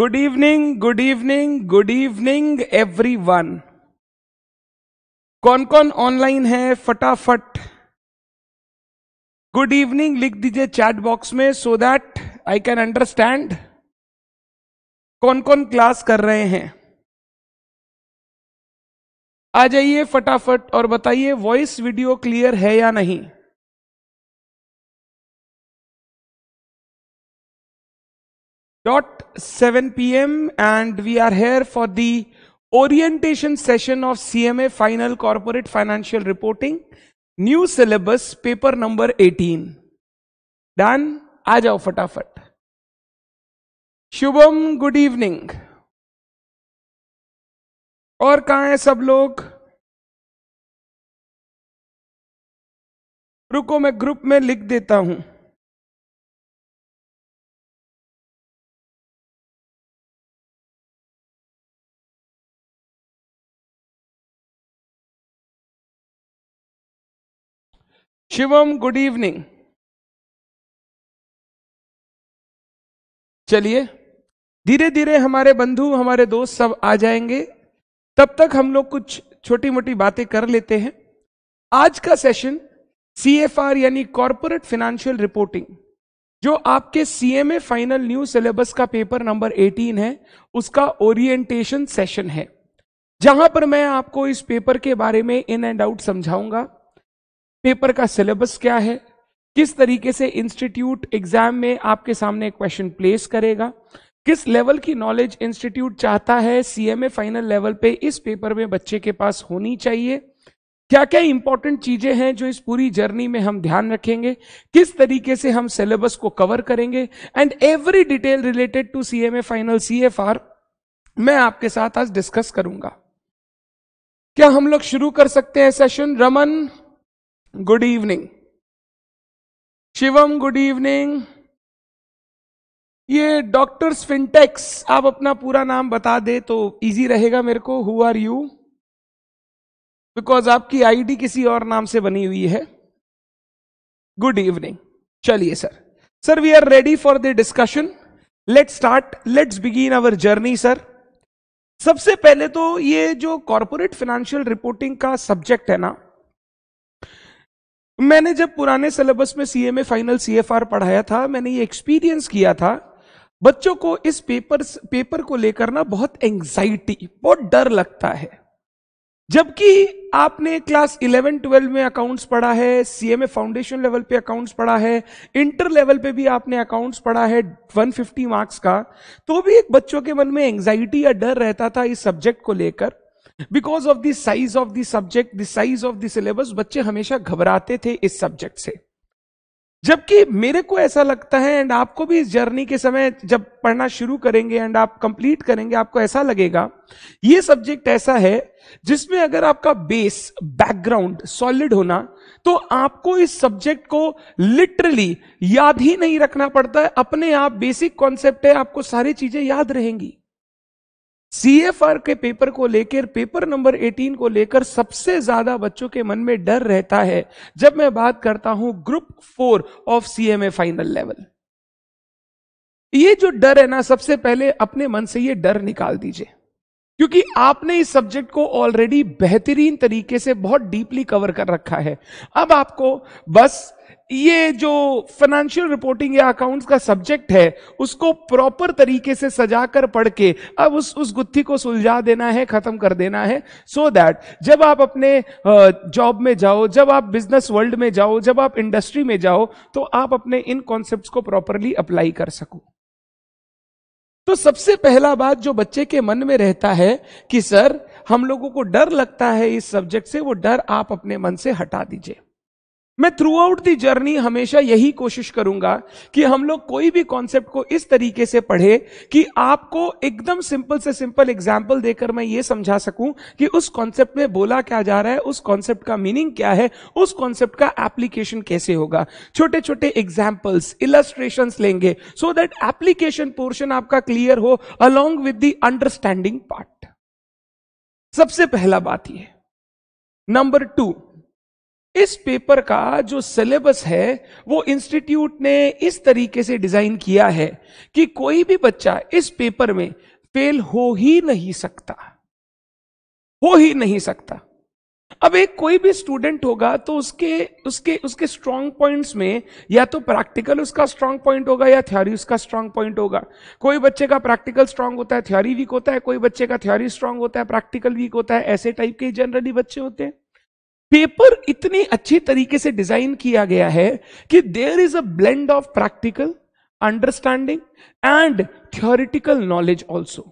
good evening good evening good evening everyone कौन कौन online है फटाफट गुड इवनिंग लिख दीजिए चैट बॉक्स में so that I can understand कौन कौन क्लास कर रहे हैं आ जाइए फटाफट और बताइए वॉइस वीडियो क्लियर है या नहीं dot 7 pm and we are here for the orientation session of CMA final corporate financial reporting new syllabus paper number 18 done aa jao फटाफट shubham good evening aur kahan hai sab log ruko main group mein likh deta hu Shivam good evening चलिए धीरे धीरे हमारे बंधु हमारे दोस्त सब आ जाएंगे तब तक हम लोग कुछ छोटी मोटी बातें कर लेते हैं आज का सेशन आर यानी कॉरपोरेट फाइनेंशियल रिपोर्टिंग जो आपके सीएमए फाइनल न्यू सिलेबस का पेपर नंबर 18 है उसका ओरिएंटेशन सेशन है जहां पर मैं आपको इस पेपर के बारे में इन एंड आउट समझाऊंगा पेपर का सिलेबस क्या है किस तरीके से इंस्टीट्यूट एग्जाम में आपके सामने क्वेश्चन प्लेस करेगा किस लेवल की नॉलेज इंस्टीट्यूट चाहता है सीएमए फाइनल लेवल पे इस पेपर में बच्चे के पास होनी चाहिए क्या क्या इंपॉर्टेंट चीजें हैं जो इस पूरी जर्नी में हम ध्यान रखेंगे किस तरीके से हम सिलेबस को कवर करेंगे and every detail related to CMA final CFR मैं आपके साथ आज डिस्कस करूंगा क्या हम लोग शुरू कर सकते हैं session Raman good evening Shivam good evening ये डॉक्टर फिनटेक्स आप अपना पूरा नाम बता दे तो इजी रहेगा मेरे को हु आर यू बिकॉज आपकी आईडी किसी और नाम से बनी हुई है गुड इवनिंग चलिए sir sir we are ready for the discussion let's start let's begin our journey sir सबसे पहले तो ये जो कॉरपोरेट फाइनेंशियल रिपोर्टिंग का सब्जेक्ट है ना मैंने जब पुराने सिलेबस में C M A final C F R पढ़ाया था मैंने ये एक्सपीरियंस किया था बच्चों को इस पेपर पेपर को लेकर ना बहुत एंग्जाइटी बहुत डर लगता है जबकि आपने क्लास 11, 12 में अकाउंट्स पढ़ा है सीएमए फाउंडेशन लेवल पे अकाउंट्स पढ़ा है इंटर लेवल पे भी आपने अकाउंट्स पढ़ा है 150 मार्क्स का तो भी एक बच्चों के मन में एंग्जाइटी या डर रहता था इस सब्जेक्ट को लेकर because of the size of the subject the size of the syllabus बच्चे हमेशा घबराते थे इस सब्जेक्ट से जबकि मेरे को ऐसा लगता है एंड आपको भी इस जर्नी के समय जब पढ़ना शुरू करेंगे एंड आप कंप्लीट करेंगे आपको ऐसा लगेगा ये सब्जेक्ट ऐसा है जिसमें अगर आपका बेस बैकग्राउंड सॉलिड होना तो आपको इस सब्जेक्ट को लिटरली याद ही नहीं रखना पड़ता है अपने आप बेसिक कॉन्सेप्ट है आपको सारी चीजें याद रहेंगी सीएफआर के पेपर को लेकर पेपर नंबर 18 को लेकर सबसे ज्यादा बच्चों के मन में डर रहता है जब मैं बात करता हूं group four of CMA final level ये जो डर है ना सबसे पहले अपने मन से ये डर निकाल दीजिए क्योंकि आपने इस सब्जेक्ट को ऑलरेडी बेहतरीन तरीके से बहुत डीपली कवर कर रखा है अब आपको बस ये जो फाइनेंशियल रिपोर्टिंग या अकाउंट्स का सब्जेक्ट है उसको प्रॉपर तरीके से सजा कर पढ़ के अब उस उस गुत्थी को सुलझा देना है खत्म कर देना है सो so दैट जब आप अपने जॉब में जाओ जब आप बिजनेस वर्ल्ड में जाओ जब आप इंडस्ट्री में जाओ तो आप अपने इन कॉन्सेप्ट को प्रॉपरली अप्लाई कर सको तो सबसे पहला बात जो बच्चे के मन में रहता है कि सर हम लोगों को डर लगता है इस सब्जेक्ट से वो डर आप अपने मन से हटा दीजिए मैं थ्रू आउट दी जर्नी हमेशा यही कोशिश करूंगा कि हम लोग कोई भी कॉन्सेप्ट को इस तरीके से पढ़े कि आपको एकदम सिंपल से सिंपल एग्जाम्पल देकर मैं ये समझा सकूं कि उस कॉन्सेप्ट में बोला क्या जा रहा है उस कॉन्सेप्ट का मीनिंग क्या है उस कॉन्सेप्ट का एप्लीकेशन कैसे होगा छोटे छोटे एग्जाम्पल्स इलस्ट्रेशन लेंगे सो दैट एप्लीकेशन पोर्शन आपका क्लियर हो along with the understanding part सबसे पहला बात यह नंबर टू इस पेपर का जो सिलेबस है वो इंस्टीट्यूट ने इस तरीके से डिजाइन किया है कि कोई भी बच्चा इस पेपर में फेल हो ही नहीं सकता हो ही नहीं सकता अब एक कोई भी स्टूडेंट होगा तो उसके उसके उसके स्ट्रांग पॉइंट्स में या तो प्रैक्टिकल उसका स्ट्रांग पॉइंट होगा या थ्योरी उसका स्ट्रांग पॉइंट होगा कोई बच्चे का प्रैक्टिकल स्ट्रांग होता है थ्योरी वीक होता है कोई बच्चे का थ्योरी स्ट्रांग होता है प्रैक्टिकल वीक होता है ऐसे टाइप के जनरली बच्चे होते हैं पेपर इतनी अच्छी तरीके से डिजाइन किया गया है कि there is a blend of practical understanding and theoretical knowledge also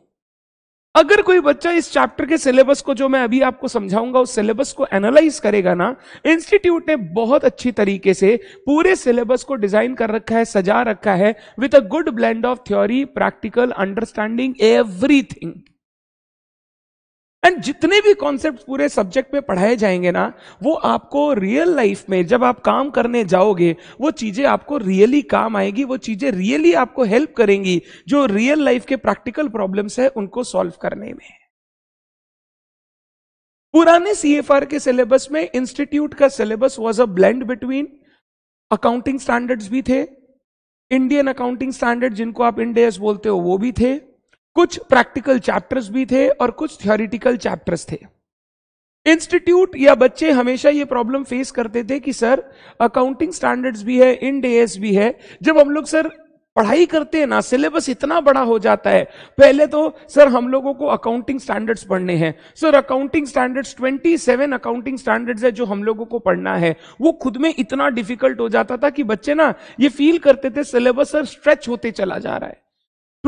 अगर कोई बच्चा इस चैप्टर के सिलेबस को जो मैं अभी आपको समझाऊंगा उस सिलेबस को एनालाइज करेगा ना इंस्टीट्यूट ने बहुत अच्छी तरीके से पूरे सिलेबस को डिजाइन कर रखा है सजा रखा है with a good blend of theory practical understanding everything and जितने भी कॉन्सेप्ट पूरे सब्जेक्ट में पढ़ाए जाएंगे ना वो आपको रियल लाइफ में जब आप काम करने जाओगे वो चीज़ें आपको रियली काम आएगी वो चीज़ें रियली आपको हेल्प करेंगी जो रियल लाइफ के प्रैक्टिकल प्रॉब्लम्स है उनको सॉल्व करने में पुराने सीएफआर के सिलेबस में इंस्टीट्यूट का syllabus was a blend between accounting standards भी थे इंडियन अकाउंटिंग स्टैंडर्ड जिनको आप इंडेस बोलते हो वो भी थे कुछ प्रैक्टिकल चैप्टर्स भी थे और कुछ थियोरिटिकल चैप्टर्स थे इंस्टीट्यूट या बच्चे हमेशा ये प्रॉब्लम फेस करते थे कि सर अकाउंटिंग स्टैंडर्ड्स भी है इन एस भी है जब हम लोग सर पढ़ाई करते हैं ना सिलेबस इतना बड़ा हो जाता है पहले तो सर हम लोगों को अकाउंटिंग स्टैंडर्ड्स पढ़ने हैं sir accounting standards 27 accounting standards है जो हम लोगों को पढ़ना है वो खुद में इतना डिफिकल्ट हो जाता था कि बच्चे ना ये फील करते थे सिलेबस सर स्ट्रेच होते चला जा रहा है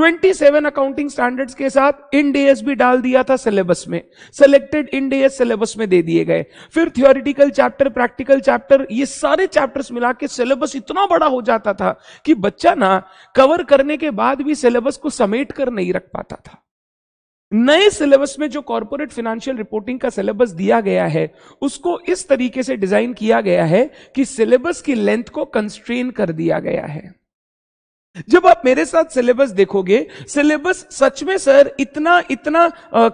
ट्वेंटी सेवन अकाउंटिंग स्टैंडर्ड्स के साथ इन डेज भी डाल दिया था सिलेबस में सिलेक्टेड इन डेज सिलेबस में दे दिए गए फिर थियोरिटिकल चैप्टर प्रैक्टिकल चैप्टर ये सारे चैप्टर्स मिला के सिलेबस इतना बड़ा हो जाता था कि बच्चा ना कवर करने के बाद भी सिलेबस को समेट कर नहीं रख पाता था नए सिलेबस में जो कॉरपोरेट फाइनेंशियल रिपोर्टिंग का सिलेबस दिया गया है उसको इस तरीके से डिजाइन किया गया है कि सिलेबस की लेंथ को कंस्ट्रेन कर दिया गया है जब आप मेरे साथ सिलेबस देखोगे सिलेबस सच में सर इतना इतना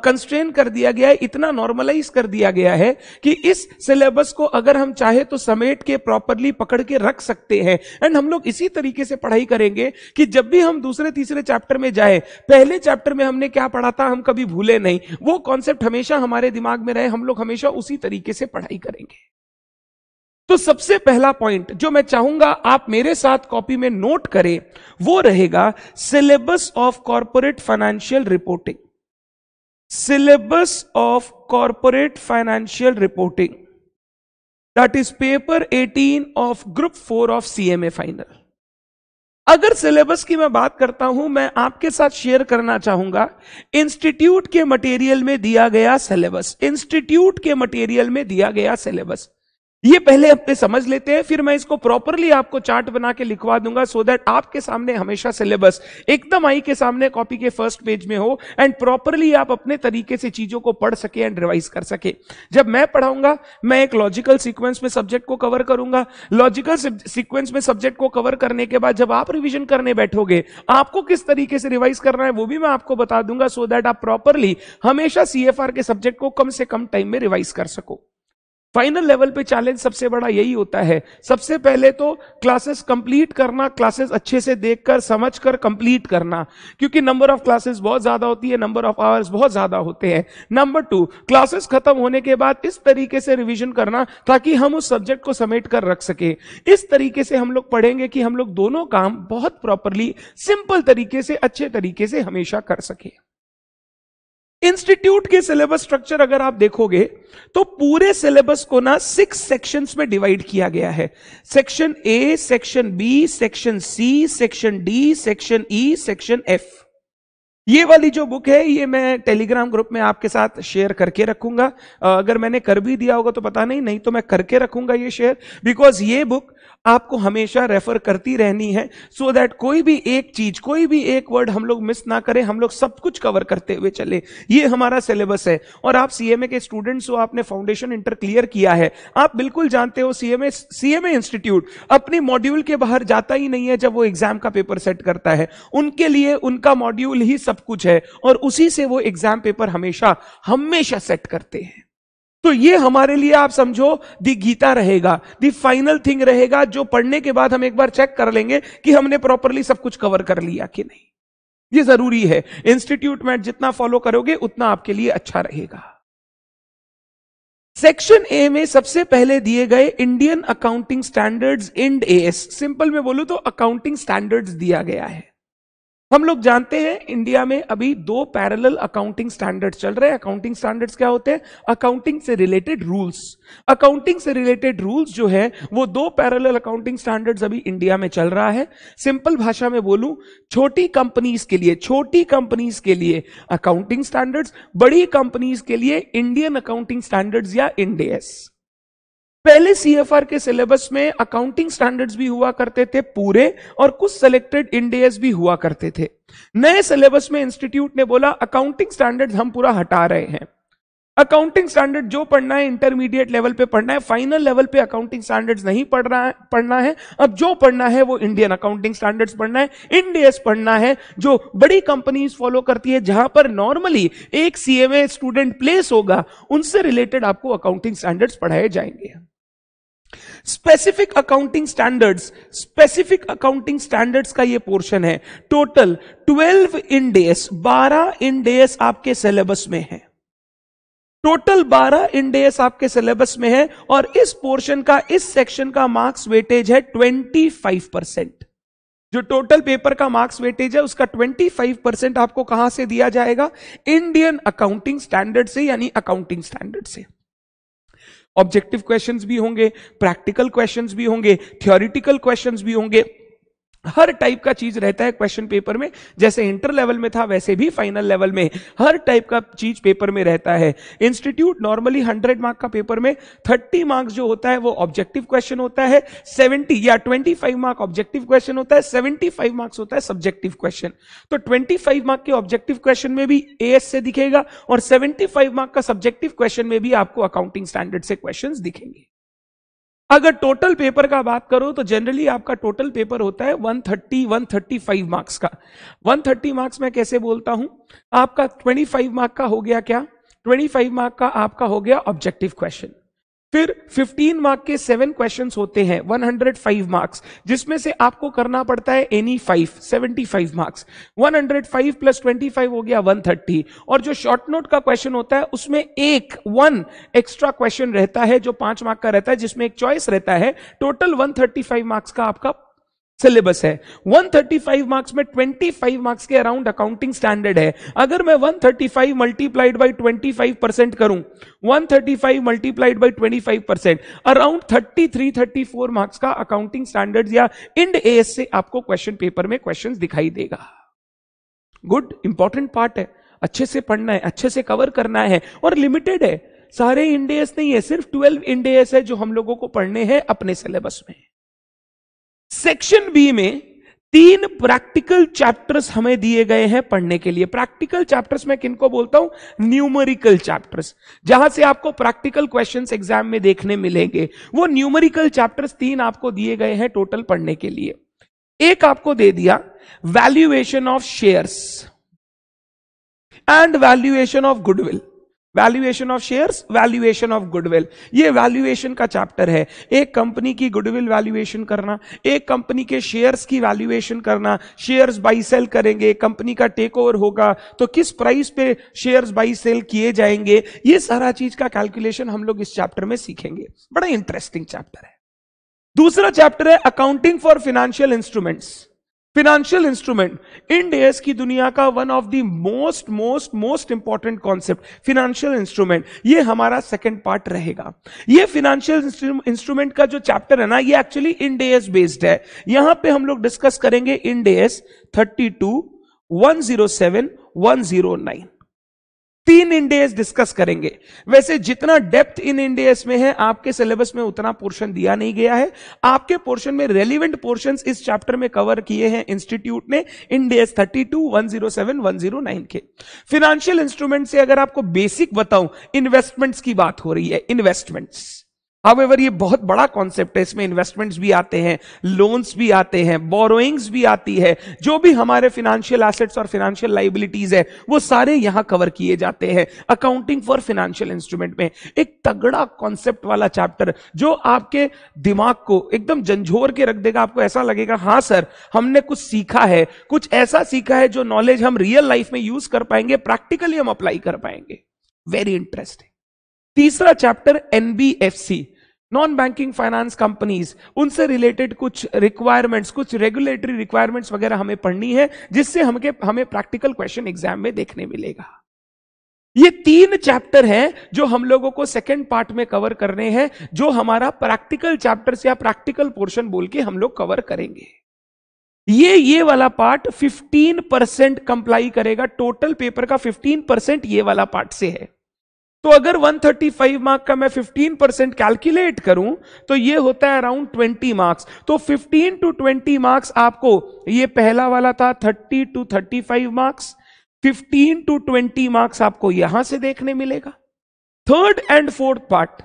कंस्ट्रेन कर दिया गया है इतना नॉर्मलाइज कर दिया गया है कि इस सिलेबस को अगर हम चाहे तो समेट के प्रॉपरली पकड़ के रख सकते हैं एंड हम लोग इसी तरीके से पढ़ाई करेंगे कि जब भी हम दूसरे तीसरे चैप्टर में जाए पहले चैप्टर में हमने क्या पढ़ा था हम कभी भूले नहीं वो कॉन्सेप्ट हमेशा हमारे दिमाग में रहे हम लोग हमेशा उसी तरीके से पढ़ाई करेंगे तो सबसे पहला पॉइंट जो मैं चाहूंगा आप मेरे साथ कॉपी में नोट करें वो रहेगा syllabus of corporate financial reporting syllabus of corporate financial reporting that is paper 18 of group 4 of CMA final अगर सिलेबस की मैं बात करता हूं मैं आपके साथ शेयर करना चाहूंगा इंस्टीट्यूट के मटेरियल में दिया गया सिलेबस इंस्टीट्यूट के मटेरियल में दिया गया सिलेबस ये पहले अपने समझ लेते हैं फिर मैं इसको प्रॉपरली आपको चार्ट बना के लिखवा दूंगा सो so दैट आपके सामने हमेशा सिलेबस एकदम आई के सामने कॉपी के फर्स्ट पेज में हो एंड प्रॉपरली आप अपने तरीके से चीजों को पढ़ सके एंड रिवाइज कर सके जब मैं पढ़ाऊंगा मैं एक लॉजिकल सीक्वेंस में सब्जेक्ट को कवर करूंगा लॉजिकल सीक्वेंस में सब्जेक्ट को कवर करने के बाद जब आप रिविजन करने बैठोगे आपको किस तरीके से रिवाइज करना है वो भी मैं आपको बता दूंगा सो so दैट आप प्रॉपरली हमेशा सी के सब्जेक्ट को कम से कम टाइम में रिवाइज कर सको फाइनल लेवल पे चैलेंज सबसे बड़ा यही होता है सबसे पहले तो क्लासेस कंप्लीट करना क्लासेस अच्छे से देखकर समझकर कंप्लीट करना क्योंकि नंबर ऑफ क्लासेस बहुत ज्यादा होती है नंबर ऑफ आवर्स बहुत ज्यादा होते हैं नंबर टू क्लासेस खत्म होने के बाद इस तरीके से रिविजन करना ताकि हम उस सब्जेक्ट को समेट कर रख सके इस तरीके से हम लोग पढ़ेंगे कि हम लोग दोनों काम बहुत प्रॉपरली सिंपल तरीके से अच्छे तरीके से हमेशा कर सके इंस्टीट्यूट के सिलेबस स्ट्रक्चर अगर आप देखोगे तो पूरे सिलेबस को ना सिक्स सेक्शंस में डिवाइड किया गया है section A section B section C section D section E section F ये वाली जो बुक है ये मैं टेलीग्राम ग्रुप में आपके साथ शेयर करके रखूंगा अगर मैंने कर भी दिया होगा तो पता नहीं नहीं तो मैं करके रखूंगा ये शेयर बिकॉज ये बुक आपको हमेशा रेफर करती रहनी है सो so दैट कोई भी एक चीज कोई भी एक वर्ड हम लोग मिस ना करें हम लोग सब कुछ कवर करते हुए चले ये हमारा सिलेबस है और आप सीएमए के स्टूडेंट्स हो आपने फाउंडेशन इंटर क्लियर किया है आप बिल्कुल जानते हो सीएमए सीएमए इंस्टीट्यूट अपने मॉड्यूल के बाहर जाता ही नहीं है जब वो एग्जाम का पेपर सेट करता है उनके लिए उनका मॉड्यूल ही सब कुछ है और उसी से वो एग्जाम पेपर हमेशा हमेशा सेट करते हैं तो ये हमारे लिए आप समझो दी गीता रहेगा दी फाइनल थिंग रहेगा जो पढ़ने के बाद हम एक बार चेक कर लेंगे कि हमने प्रॉपरली सब कुछ कवर कर लिया कि नहीं ये जरूरी है इंस्टीट्यूट में जितना फॉलो करोगे उतना आपके लिए अच्छा रहेगा सेक्शन ए में सबसे पहले दिए गए Indian accounting standards Ind AS simple में बोलू तो अकाउंटिंग स्टैंडर्ड्स दिया गया है हम लोग जानते हैं इंडिया में अभी दो पैरेलल अकाउंटिंग स्टैंडर्ड्स चल रहे हैं अकाउंटिंग स्टैंडर्ड्स क्या होते हैं अकाउंटिंग से रिलेटेड रूल्स अकाउंटिंग से रिलेटेड रूल्स जो है वो दो पैरेलल अकाउंटिंग स्टैंडर्ड्स अभी इंडिया में चल रहा है सिंपल भाषा में बोलूं छोटी कंपनीज के लिए छोटी कंपनीज के लिए अकाउंटिंग स्टैंडर्ड्स बड़ी कंपनीज के लिए इंडियन अकाउंटिंग स्टैंडर्ड्स या इंडेस पहले सीएफआर के सिलेबस में अकाउंटिंग स्टैंडर्ड्स भी हुआ करते थे पूरे और कुछ सिलेक्टेड इंडियस भी हुआ करते थे नए सिलेबस में इंस्टीट्यूट ने बोला अकाउंटिंग स्टैंडर्ड्स हम पूरा हटा रहे हैं अकाउंटिंग स्टैंडर्ड जो पढ़ना है इंटरमीडिएट लेवल पे पढ़ना है फाइनल लेवल पे अकाउंटिंग स्टैंडर्ड्स नहीं पढ़ रहा है पढ़ना है अब जो पढ़ना है वो इंडियन अकाउंटिंग स्टैंडर्ड्स पढ़ना है इंडियस पढ़ना है जो बड़ी कंपनीज फॉलो करती है जहां पर नॉर्मली एक सीएमए स्टूडेंट प्लेस होगा उनसे रिलेटेड आपको अकाउंटिंग स्टैंडर्ड्स पढ़ाए जाएंगे specific accounting standards specific accounting standards का ये पोर्शन है टोटल 12 इंडेस 12 डेस आपके सिलेबस में है टोटल 12 डेस आपके सिलेबस में है और इस पोर्शन का इस सेक्शन का मार्क्स वेटेज है 25 परसेंट जो टोटल पेपर का मार्क्स वेटेज है उसका 25 परसेंट आपको कहां से दिया जाएगा इंडियन अकाउंटिंग स्टैंडर्ड से यानी अकाउंटिंग स्टैंडर्ड से ऑब्जेक्टिव क्वेश्चंस भी होंगे प्रैक्टिकल क्वेश्चंस भी होंगे थियोरिटिकल क्वेश्चंस भी होंगे हर टाइप का चीज रहता है क्वेश्चन पेपर में जैसे इंटर लेवल में था वैसे भी फाइनल लेवल में हर टाइप का चीज पेपर में रहता है इंस्टीट्यूट नॉर्मली हंड्रेड मार्क का पेपर में थर्टी मार्क्स जो होता है वो ऑब्जेक्टिव क्वेश्चन होता है सेवेंटी या twenty five mark objective question होता है सेवेंटी फाइव मार्क्स होता है सब्जेक्टिव क्वेश्चन तो ट्वेंटी फाइव मार्क के ऑब्जेक्टिव क्वेश्चन में भी ए से दिखेगा और सेवेंटी फाइव मार्क का सब्जेक्टिव क्वेश्चन में भी आपको अकाउंटिंग स्टैंडर्ड से क्वेश्चन दिखेंगे अगर टोटल पेपर का बात करो तो जनरली आपका टोटल पेपर होता है 130 135 मार्क्स का 130 मार्क्स मैं कैसे बोलता हूं आपका 25 मार्क का हो गया क्या 25 मार्क का आपका हो गया ऑब्जेक्टिव क्वेश्चन फिर 15 मार्क के सेवन क्वेश्चंस होते हैं 105 मार्क्स जिसमें से आपको करना पड़ता है any five seventy five marks 105 plus 25 हो गया 130 और जो शॉर्ट नोट का क्वेश्चन होता है उसमें एक वन एक्स्ट्रा क्वेश्चन रहता है जो पांच मार्क का रहता है जिसमें एक चॉइस रहता है टोटल 135 मार्क्स का आपका सिलेबस है 135 मार्क्स में 25 मार्क्स के अराउंड अकाउंटिंग स्टैंडर्ड है अगर मैं 135 thirty five multiplied by twenty five percent करूं one thirty five multiplied by twenty five percent around thirty three thirty four marks का अकाउंटिंग स्टैंडर्ड या इंड एएस से आपको क्वेश्चन पेपर में क्वेश्चन दिखाई देगा गुड इंपॉर्टेंट पार्ट है अच्छे से पढ़ना है अच्छे से कवर करना है और लिमिटेड है सारे इंडेस नहीं है सिर्फ ट्वेल्व इंडेस है जो हम लोगों को पढ़ने हैं अपने सिलेबस में सेक्शन बी में तीन प्रैक्टिकल चैप्टर्स हमें दिए गए हैं पढ़ने के लिए प्रैक्टिकल चैप्टर्स मैं किनको बोलता हूं न्यूमेरिकल चैप्टर्स जहां से आपको प्रैक्टिकल क्वेश्चंस एग्जाम में देखने मिलेंगे वो न्यूमेरिकल चैप्टर्स तीन आपको दिए गए हैं टोटल पढ़ने के लिए एक आपको दे दिया valuation of shares and valuation of goodwill valuation of shares valuation of goodwill ये वैल्यूएशन का चैप्टर है एक कंपनी की गुडविल वैल्यूएशन करना एक कंपनी के शेयर्स की वैल्यूएशन करना शेयर्स बाई सेल करेंगे कंपनी का टेक ओवर होगा तो किस प्राइस पे शेयर्स बाई सेल किए जाएंगे ये सारा चीज का कैलकुलेशन हम लोग इस चैप्टर में सीखेंगे बड़ा इंटरेस्टिंग चैप्टर है दूसरा चैप्टर है accounting for financial instruments financial instrument Ind AS की दुनिया का one of the most most most important concept financial instrument ये हमारा सेकंड पार्ट रहेगा ये फिनेंशियल इंस्ट्रूमेंट का जो चैप्टर है ना ये एक्चुअली इन डेज बेस्ड है यहां पे हम लोग डिस्कस करेंगे Ind AS thirty two one zero seven one zero nine तीन इंडेस डिस्कस करेंगे वैसे जितना डेप्थ इन इंडेस में है आपके सिलेबस में उतना पोर्शन दिया नहीं गया है आपके पोर्शन में रेलिवेंट पोर्शन इस चैप्टर में कवर किए हैं इंस्टीट्यूट ने इंडेस 32, 107, नाइन के फिनेंशियल इंस्ट्रूमेंट से अगर आपको बेसिक बताऊं इन्वेस्टमेंट्स की बात हो रही है इन्वेस्टमेंट्स हावेवर ये बहुत बड़ा कॉन्सेप्ट है इसमें इन्वेस्टमेंट्स भी आते हैं लोन्स भी आते हैं बोरोइंग्स भी आती है जो भी हमारे फिनेंशियल एसेट्स और फिनेंशियल लाइबिलिटीज है वो सारे यहां कवर किए जाते हैं अकाउंटिंग फॉर फिनेंशियल इंस्ट्रूमेंट में एक तगड़ा कॉन्सेप्ट वाला चैप्टर जो आपके दिमाग को एकदम झंझोर के रख देगा आपको ऐसा लगेगा हाँ सर हमने कुछ सीखा है कुछ ऐसा सीखा है जो नॉलेज हम रियल लाइफ में यूज कर पाएंगे प्रैक्टिकली हम अप्लाई कर पाएंगे वेरी इंटरेस्टिंग तीसरा chapter NBFC non banking finance companies उनसे रिलेटेड कुछ रिक्वायरमेंट्स कुछ रेगुलेटरी रिक्वायरमेंट्स वगैरह हमें पढ़नी है जिससे हमके हमें प्रैक्टिकल क्वेश्चन एग्जाम में देखने मिलेगा ये तीन चैप्टर हैं जो हम लोगों को सेकेंड पार्ट में कवर करने हैं जो हमारा प्रैक्टिकल चैप्टर या प्रैक्टिकल पोर्शन बोल के हम लोग कवर करेंगे ये ये वाला पार्ट 15 परसेंट कंप्लाई करेगा टोटल पेपर का 15 परसेंट ये वाला पार्ट से है तो अगर 135 मार्क का मैं 15 परसेंट कैलकुलेट करूं तो ये होता है अराउंड 20 मार्क्स तो 15 टू 20 मार्क्स आपको ये पहला वाला था 30 टू 35 मार्क्स 15 टू 20 मार्क्स आपको यहां से देखने मिलेगा थर्ड एंड फोर्थ पार्ट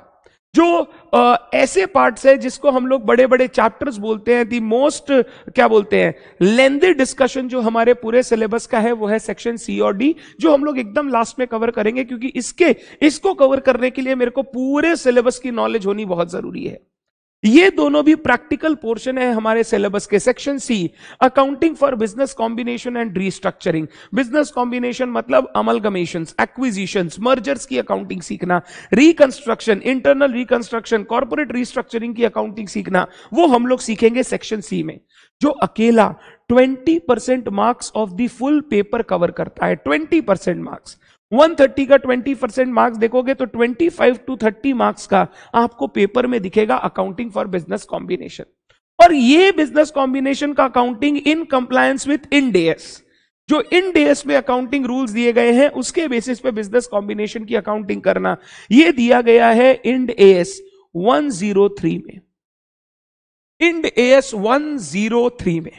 जो ऐसे पार्ट्स है जिसको हम लोग बड़े बड़े चैप्टर्स बोलते हैं दी मोस्ट क्या बोलते हैं लेंदी डिस्कशन जो हमारे पूरे सिलेबस का है वो है सेक्शन सी और डी जो हम लोग एकदम लास्ट में कवर करेंगे क्योंकि इसके इसको कवर करने के लिए मेरे को पूरे सिलेबस की नॉलेज होनी बहुत जरूरी है ये दोनों भी प्रैक्टिकल पोर्शन है हमारे सिलेबस के section C accounting for business combination and restructuring business combination मतलब अमलगमेशन एक्विजिशन मर्जर्स की अकाउंटिंग सीखना reconstruction internal reconstruction corporate restructuring की अकाउंटिंग सीखना वो हम लोग सीखेंगे सेक्शन सी में जो अकेला 20% marks of the full paper cover करता है 20% मार्क्स 130 का 20 परसेंट मार्क्स देखोगे तो 25 टू 30 मार्क्स का आपको पेपर में दिखेगा अकाउंटिंग फॉर बिजनेस कॉम्बिनेशन और ये बिजनेस कॉम्बिनेशन का accounting in compliance with Ind AS जो इन डेएस में अकाउंटिंग रूल्स दिए गए हैं उसके बेसिस पे बिजनेस कॉम्बिनेशन की अकाउंटिंग करना यह दिया गया है इंड एएस 103 में इंड एस 103 में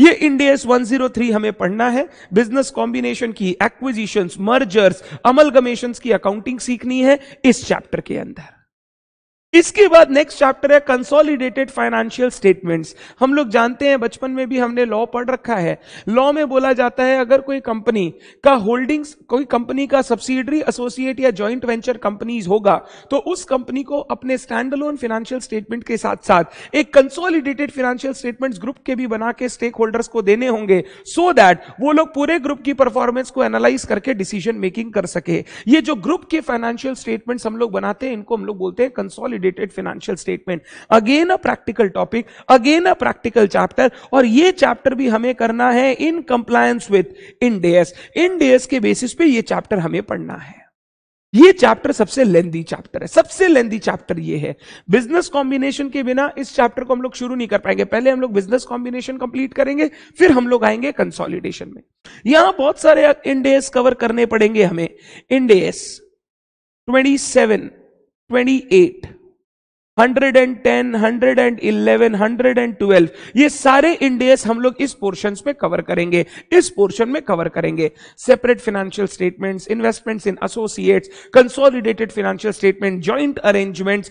ये इंडियस 103 हमें पढ़ना है बिजनेस कॉम्बिनेशन की एक्विजिशंस मर्जर्स अमलगमेशन की अकाउंटिंग सीखनी है इस चैप्टर के अंदर इसके बाद नेक्स्ट चैप्टर है कंसोलिडेटेड फाइनेंशियल स्टेटमेंट्स हम लोग जानते हैं बचपन में भी हमने लॉ पढ़ रखा है लॉ में बोला जाता है अगर कोई कंपनी का होल्डिंग्स कोई कंपनी का सब्सिडरी एसोसिएट या जॉइंट वेंचर कंपनीज होगा तो उस कंपनी को अपने स्टैंड अलोन फाइनेंशियल स्टेटमेंट के साथ साथ एक कंसोलिडेटेड फाइनेंशियल स्टेटमेंट ग्रुप के भी बना के स्टेक होल्डर्स को देने होंगे सो so दैट वो लोग पूरे ग्रुप की परफॉर्मेंस को एनालाइज करके डिसीजन मेकिंग कर सके ये जो ग्रुप के फाइनेंशियल स्टेटमेंट्स हम लोग बनाते हैं इनको हम लोग बोलते हैं consolidate consolidated financial statement again a practical topic again a practical chapter और ये चैप्टर भी हमें करना है इन कंप्लायंस विथ इन डेस इन डेस के बेसिस पे ये चैप्टर हमें पढ़ना है ये चैप्टर सबसे लेंदी चैप्टर है सबसे लेंदी चैप्टर ये है बिजनेस कॉम्बिनेशन के बिना इस चैप्टर को हम लोग शुरू नहीं कर पाएंगे पहले हम लोग बिजनेस कॉम्बिनेशन कंप्लीट करेंगे फिर हम लोग आएंगे कंसोलिडेशन में यहां बहुत सारे इंडेस कवर करने पड़ेंगे हमें Ind AS twenty seven twenty eight hundred and ten hundred and eleven hundred and twelve ये सारे इंडियस हम लोग इस पोर्शन पे कवर करेंगे इस पोर्शन में कवर करेंगे separate financial statements investments in associates consolidated financial statement joint arrangements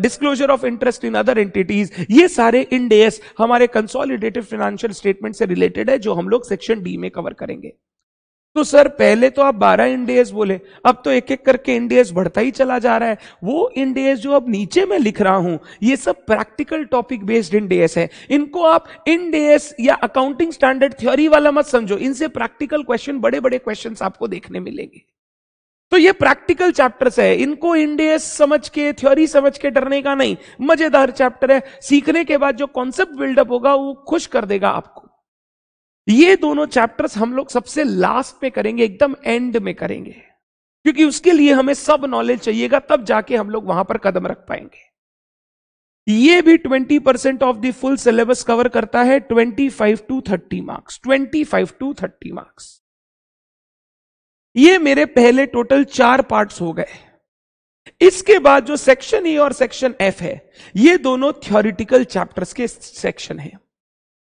disclosure of interest in other entities ये सारे इंडियस हमारे कंसोलिडेटेड फाइनेंशियल स्टेटमेंट से रिलेटेड है जो हम लोग सेक्शन डी में कवर करेंगे तो सर पहले तो आप 12 इंडेज बोले अब तो एक एक करके इंडेज बढ़ता ही चला जा रहा है वो इंडेज जो अब नीचे मैं लिख रहा हूं ये सब प्रैक्टिकल टॉपिक बेस्ड इंडेज है इनको आप इंडेज या अकाउंटिंग स्टैंडर्ड थ्योरी वाला मत समझो इनसे प्रैक्टिकल क्वेश्चन बड़े बड़े क्वेश्चन आपको देखने मिलेंगे तो ये प्रैक्टिकल चैप्टर्स है इनको इंडेस समझ के थ्योरी समझ के डरने का नहीं मजेदार चैप्टर है सीखने के बाद जो कॉन्सेप्ट बिल्डअप होगा वो खुश कर देगा आपको ये दोनों चैप्टर्स हम लोग सबसे लास्ट में करेंगे एकदम एंड में करेंगे क्योंकि उसके लिए हमें सब नॉलेज चाहिएगा तब जाके हम लोग वहां पर कदम रख पाएंगे ये भी 20 percent of the full syllabus cover करता है 25 टू 30 मार्क्स 25 टू 30 मार्क्स ये मेरे पहले टोटल चार पार्ट्स हो गए इसके बाद जो सेक्शन ई e और सेक्शन एफ है ये दोनों थ्योरिटिकल चैप्टर्स के सेक्शन है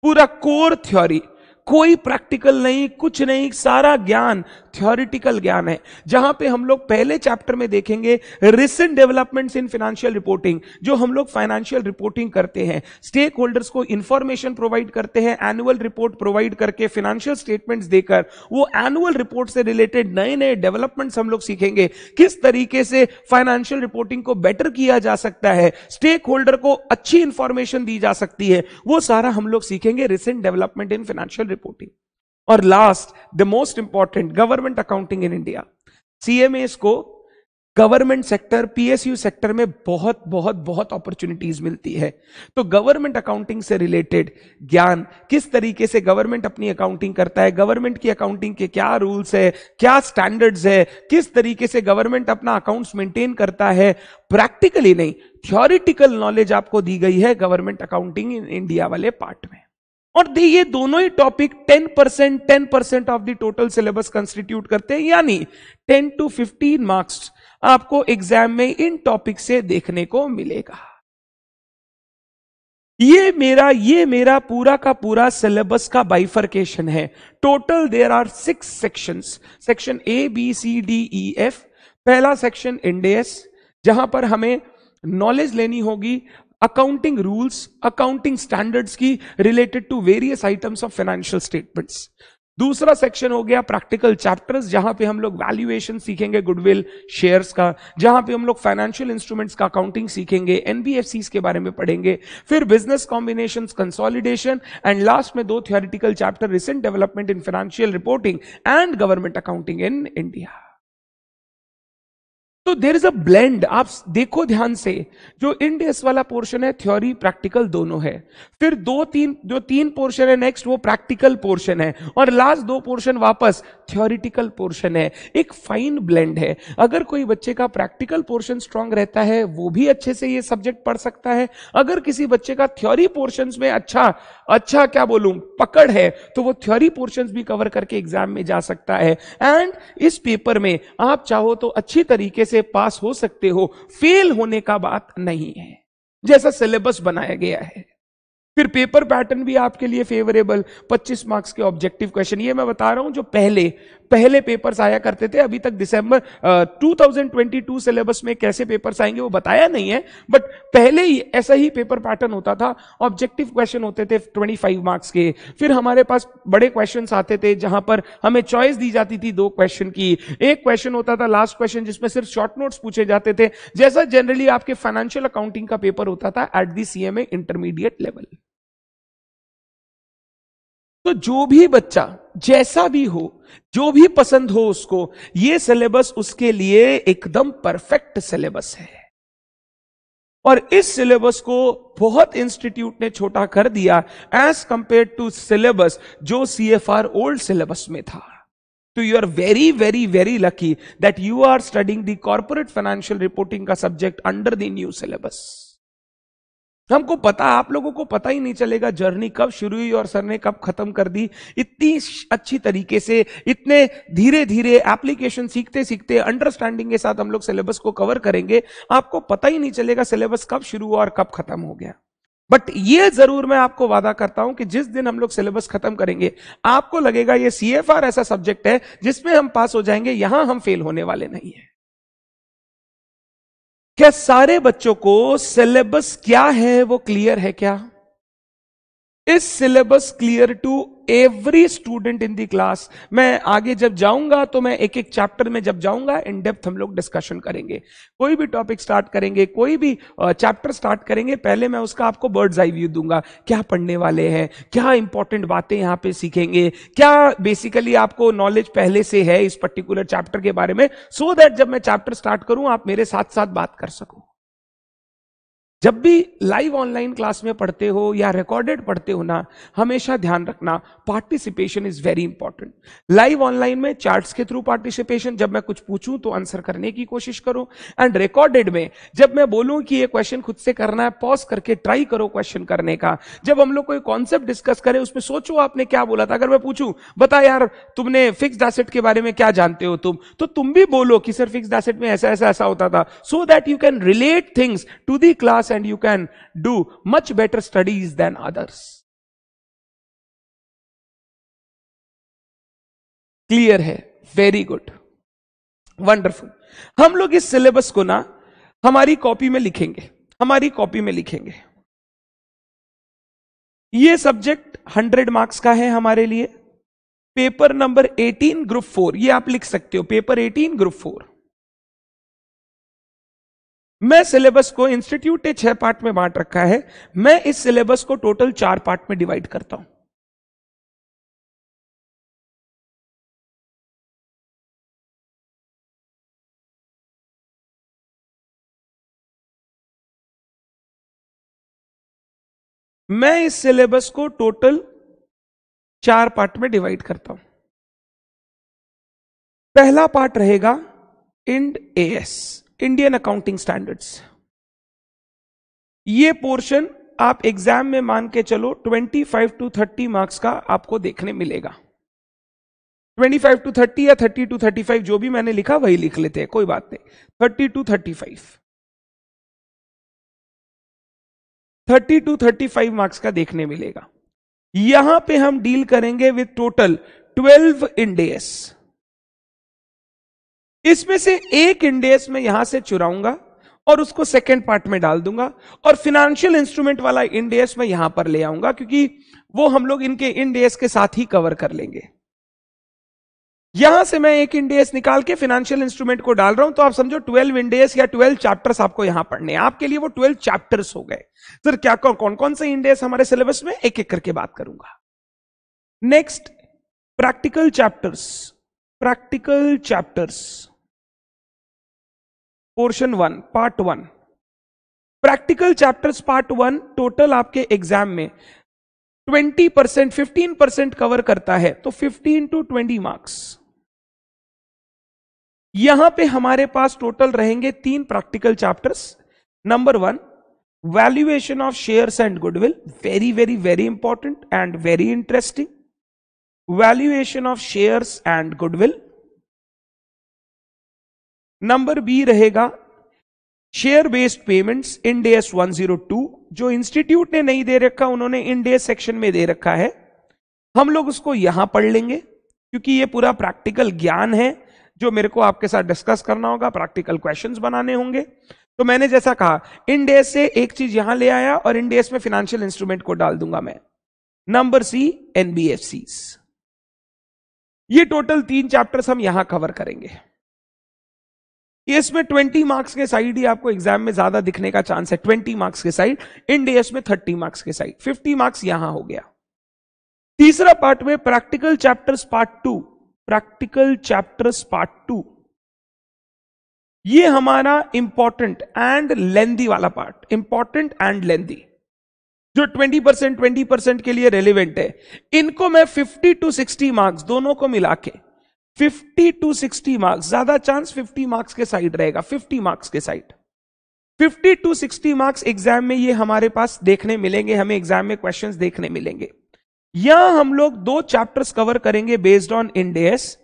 पूरा कोर थ्योरी कोई प्रैक्टिकल नहीं कुछ नहीं सारा ज्ञान थ्योरिटिकल ज्ञान है जहां पे हम लोग पहले चैप्टर में देखेंगे recent developments in financial reporting जो हम लोग फाइनेंशियल रिपोर्टिंग करते हैं स्टेक होल्डर्स को इंफॉर्मेशन प्रोवाइड करते हैं एनुअल रिपोर्ट प्रोवाइड करके फाइनेंशियल स्टेटमेंट्स देकर वो एनुअल रिपोर्ट से रिलेटेड नए नए डेवलपमेंट्स हम लोग सीखेंगे किस तरीके से फाइनेंशियल रिपोर्टिंग को बेटर किया जा सकता है स्टेक होल्डर को अच्छी इंफॉर्मेशन दी जा सकती है वो सारा हम लोग सीखेंगे recent development in financial reporting और last the most important government accounting in India CMAs को गवर्नमेंट सेक्टर पीएसयू सेक्टर में बहुत बहुत बहुत अपॉर्चुनिटीज मिलती है तो गवर्नमेंट अकाउंटिंग से रिलेटेड ज्ञान किस तरीके से गवर्नमेंट अपनी अकाउंटिंग करता है गवर्नमेंट की अकाउंटिंग के क्या रूल्स है क्या स्टैंडर्ड्स है किस तरीके से गवर्नमेंट अपना अकाउंट्स मेंटेन करता है प्रैक्टिकली नहीं थ्योरिटिकल नॉलेज आपको दी गई है गवर्नमेंट अकाउंटिंग इन इंडिया वाले पार्ट में और ये दोनों ही topic 10 percent ten percent of the total syllabus constitute करते हैं यानी 10 टू 15 मार्क्स आपको एग्जाम में इन टॉपिक से देखने को मिलेगा ये मेरा ये मेरा पूरा का पूरा सिलेबस का बाइफरकेशन है total there are six sections section A B C D E F पहला सेक्शन इंडेस जहां पर हमें नॉलेज लेनी होगी अकाउंटिंग रूल्स अकाउंटिंग स्टैंडर्ड्स की related to various items of financial statements दूसरा सेक्शन हो गया प्रैक्टिकल चैप्टर्स जहां पे हम लोग वैल्यूएशन सीखेंगे गुडविल शेयर्स का जहां पे हम लोग फाइनेंशियल इंस्ट्रूमेंट्स का अकाउंटिंग सीखेंगे एनबीएफसी के बारे में पढ़ेंगे फिर business combination consolidation and last में दो theoretical chapter recent development in financial reporting and government accounting in India तो देर इज अ ब्लेंड आप देखो ध्यान से जो इंडेस वाला पोर्शन है थ्योरी प्रैक्टिकल दोनों है फिर दो तीन जो तीन पोर्शन है नेक्स्ट वो प्रैक्टिकल पोर्शन है और लास्ट दो पोर्शन वापस थ्योरिटिकल पोर्शन है एक फाइन ब्लेंड है अगर कोई बच्चे का प्रैक्टिकल पोर्शन स्ट्रांग रहता है वो भी अच्छे से ये सब्जेक्ट पढ़ सकता है अगर किसी बच्चे का थ्योरी पोर्शन में अच्छा अच्छा क्या बोलूं पकड़ है तो वो थ्योरी पोर्शन भी कवर करके एग्जाम में जा सकता है एंड इस पेपर में आप चाहो तो अच्छी तरीके से पास हो सकते हो फेल होने का बात नहीं है जैसा सिलेबस बनाया गया है फिर पेपर पैटर्न भी आपके लिए फेवरेबल 25 मार्क्स के ऑब्जेक्टिव क्वेश्चन ये मैं बता रहा हूं जो पहले पहले पेपर्स आया करते थे अभी तक दिसंबर 2022 सिलेबस में कैसे पेपर्स आएंगे वो बताया नहीं है बट पहले ही ऐसा ही पेपर पैटर्न होता था ऑब्जेक्टिव क्वेश्चन होते थे 25 मार्क्स के फिर हमारे पास बड़े क्वेश्चन आते थे जहां पर हमें चॉइस दी जाती थी दो क्वेश्चन की एक क्वेश्चन होता था लास्ट क्वेश्चन जिसमें सिर्फ शॉर्ट नोट्स पूछे जाते थे जैसा जनरली आपके फाइनेंशियल अकाउंटिंग का पेपर होता था at the CMA intermediate level तो जो भी बच्चा जैसा भी हो जो भी पसंद हो उसको ये सिलेबस उसके लिए एकदम परफेक्ट सिलेबस है और इस सिलेबस को बहुत इंस्टीट्यूट ने छोटा कर दिया एज कंपेयर टू सिलेबस जो C F R old syllabus में था तो you are very very very lucky that you are studying the corporate financial reporting का subject under the new syllabus हमको पता आप लोगों को पता ही नहीं चलेगा जर्नी कब शुरू हुई और सर ने कब खत्म कर दी इतनी अच्छी तरीके से इतने धीरे धीरे एप्लीकेशन सीखते सीखते अंडरस्टैंडिंग के साथ हम लोग सिलेबस को कवर करेंगे आपको पता ही नहीं चलेगा सिलेबस कब शुरू हुआ और कब खत्म हो गया बट ये जरूर मैं आपको वादा करता हूं कि जिस दिन हम लोग सिलेबस खत्म करेंगे आपको लगेगा ये सी ऐसा सब्जेक्ट है जिसमें हम पास हो जाएंगे यहां हम फेल होने वाले नहीं है क्या सारे बच्चों को सिलेबस क्या है वो क्लियर है क्या is syllabus clear to every student in the class मैं आगे जब जाऊंगा तो मैं एक एक चैप्टर में जब जाऊंगा इन डेप्थ हम लोग डिस्कशन करेंगे कोई भी टॉपिक स्टार्ट करेंगे कोई भी चैप्टर स्टार्ट करेंगे पहले मैं उसका आपको बर्ड्स आई व्यू दूंगा क्या पढ़ने वाले हैं क्या इंपॉर्टेंट बातें यहां पे सीखेंगे क्या बेसिकली आपको नॉलेज पहले से है इस पर्टिकुलर चैप्टर के बारे में सो so दैट जब मैं चैप्टर स्टार्ट करूं आप मेरे साथ साथ बात कर सकूं जब भी लाइव ऑनलाइन क्लास में पढ़ते हो या रिकॉर्डेड पढ़ते हो ना हमेशा ध्यान रखना participation is very important live online में चार्ट्स के थ्रू पार्टिसिपेशन जब मैं कुछ पूछूं तो आंसर करने की कोशिश करो एंड रिकॉर्डेड में जब मैं बोलूं कि ये क्वेश्चन खुद से करना है पॉज करके ट्राई करो क्वेश्चन करने का जब हम लोग कोई कॉन्सेप्ट डिस्कस करें उसमें सोचो आपने क्या बोला था अगर मैं पूछूं बता यार तुमने फिक्स एसेट के बारे में क्या जानते हो तुम तो तुम भी बोलो कि सर फिक्स एसेट में ऐसा ऐसा ऐसा होता था so that you can relate things to the class and you can do much better studies than others clear है वेरी गुड वंडरफुल हम लोग इस सिलेबस को ना हमारी कॉपी में लिखेंगे हमारी कॉपी में लिखेंगे ये सब्जेक्ट 100 मार्क्स का है हमारे लिए पेपर नंबर 18 ग्रुप फोर ये आप लिख सकते हो पेपर 18 ग्रुप फोर मैं सिलेबस को इंस्टीट्यूट ने छह पार्ट में बांट रखा है मैं इस सिलेबस को टोटल चार पार्ट में डिवाइड करता हूं मैं इस सिलेबस को टोटल चार पार्ट में डिवाइड करता हूं पहला पार्ट रहेगा Ind AS Indian accounting standards ये पोर्शन आप एग्जाम में मान के चलो 25 टू 30 मार्क्स का आपको देखने मिलेगा 25 टू 30 या 30 टू 35 जो भी मैंने लिखा वही लिख लेते हैं कोई बात नहीं 30 टू 35 30 टू 35 मार्क्स का देखने मिलेगा यहां पे हम डील करेंगे विद टोटल 12 इंडेस इसमें से एक इंडेस में यहां से चुराऊंगा और उसको सेकेंड पार्ट में डाल दूंगा और फिनेंशियल इंस्ट्रूमेंट वाला इंडेस में यहां पर ले आऊंगा क्योंकि वो हम लोग इनके इंडेस के साथ ही कवर कर लेंगे यहां से मैं एक इंडेक्स निकाल के फिनेंशियल इंस्ट्रूमेंट को डाल रहा हूं तो आप समझो ट्वेल्व इंडेस या ट्वेल्व चैप्टर्स आपको यहां पढ़ने हैं आपके लिए वो ट्वेल्व चैप्टर्स हो गए सर क्या कौन कौन, कौन से इंडेस हमारे सिलेबस में एक एक करके बात करूंगा next practical chapters practical chapters portion one part one practical chapters part one total आपके एग्जाम में 20 परसेंट फिफ्टीन परसेंट कवर करता है तो 15 टू 20 मार्क्स यहां पे हमारे पास टोटल रहेंगे तीन practical chapters number one valuation of shares and goodwill very very very important and very interesting valuation of shares and goodwill number B रहेगा शेयर बेस्ड पेमेंट्स जीरो 102 जो इंस्टीट्यूट ने नहीं दे रखा उन्होंने इंडेस सेक्शन में दे रखा है हम लोग उसको यहां पढ़ लेंगे क्योंकि ये पूरा प्रैक्टिकल ज्ञान है जो मेरे को आपके साथ डिस्कस करना होगा प्रैक्टिकल क्वेश्चंस बनाने होंगे तो मैंने जैसा कहा इंडेस से एक चीज यहां ले आया और इंडेस में फाइनेंशियल इंस्ट्रूमेंट को डाल दूंगा मैं नंबर सी एनबीएफसी ये टोटल तीन चैप्टर्स हम यहां कवर करेंगे केस में ट्वेंटी मार्क्स के साइड ही आपको एग्जाम में ज्यादा दिखने का चांस है ट्वेंटी मार्क्स के साइड इन डीएस में थर्टी मार्क्स के साइड फिफ्टी मार्क्स यहां हो गया तीसरा पार्ट में practical chapters part two practical chapters part two ये हमारा इंपॉर्टेंट एंड लेंदी वाला पार्ट इंपॉर्टेंट एंड लेंदी जो 20 परसेंट ट्वेंटी परसेंट के लिए रेलिवेंट है इनको मैं 50 टू 60 मार्क्स दोनों को मिला के फिफ्टी टू सिक्सटी मार्क्स ज्यादा चांस फिफ्टी मार्क्स के साइड रहेगा फिफ्टी मार्क्स के side fifty to sixty marks exam में ये हमारे पास देखने मिलेंगे हमें एग्जाम में क्वेश्चंस देखने मिलेंगे यहां हम लोग दो चैप्टर्स कवर करेंगे बेस्ड ऑन इंड एस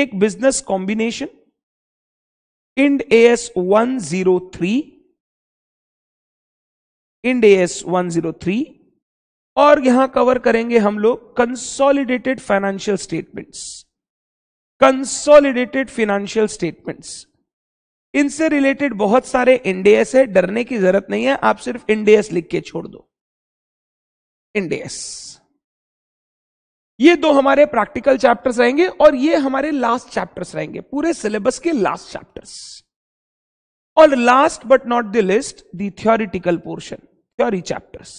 एक business combination Ind AS one zero three Ind AS one zero three और यहां कवर करेंगे हम लोग consolidated financial statements consolidated financial statements इनसे रिलेटेड बहुत सारे इंडियस है डरने की जरूरत नहीं है आप सिर्फ इंडियस लिख के छोड़ दो इंडियस ये दो हमारे प्रैक्टिकल चैप्टर्स रहेंगे और ये हमारे लास्ट चैप्टर्स रहेंगे पूरे सिलेबस के लास्ट चैप्टर्स और last but not the least the theoretical portion theory chapters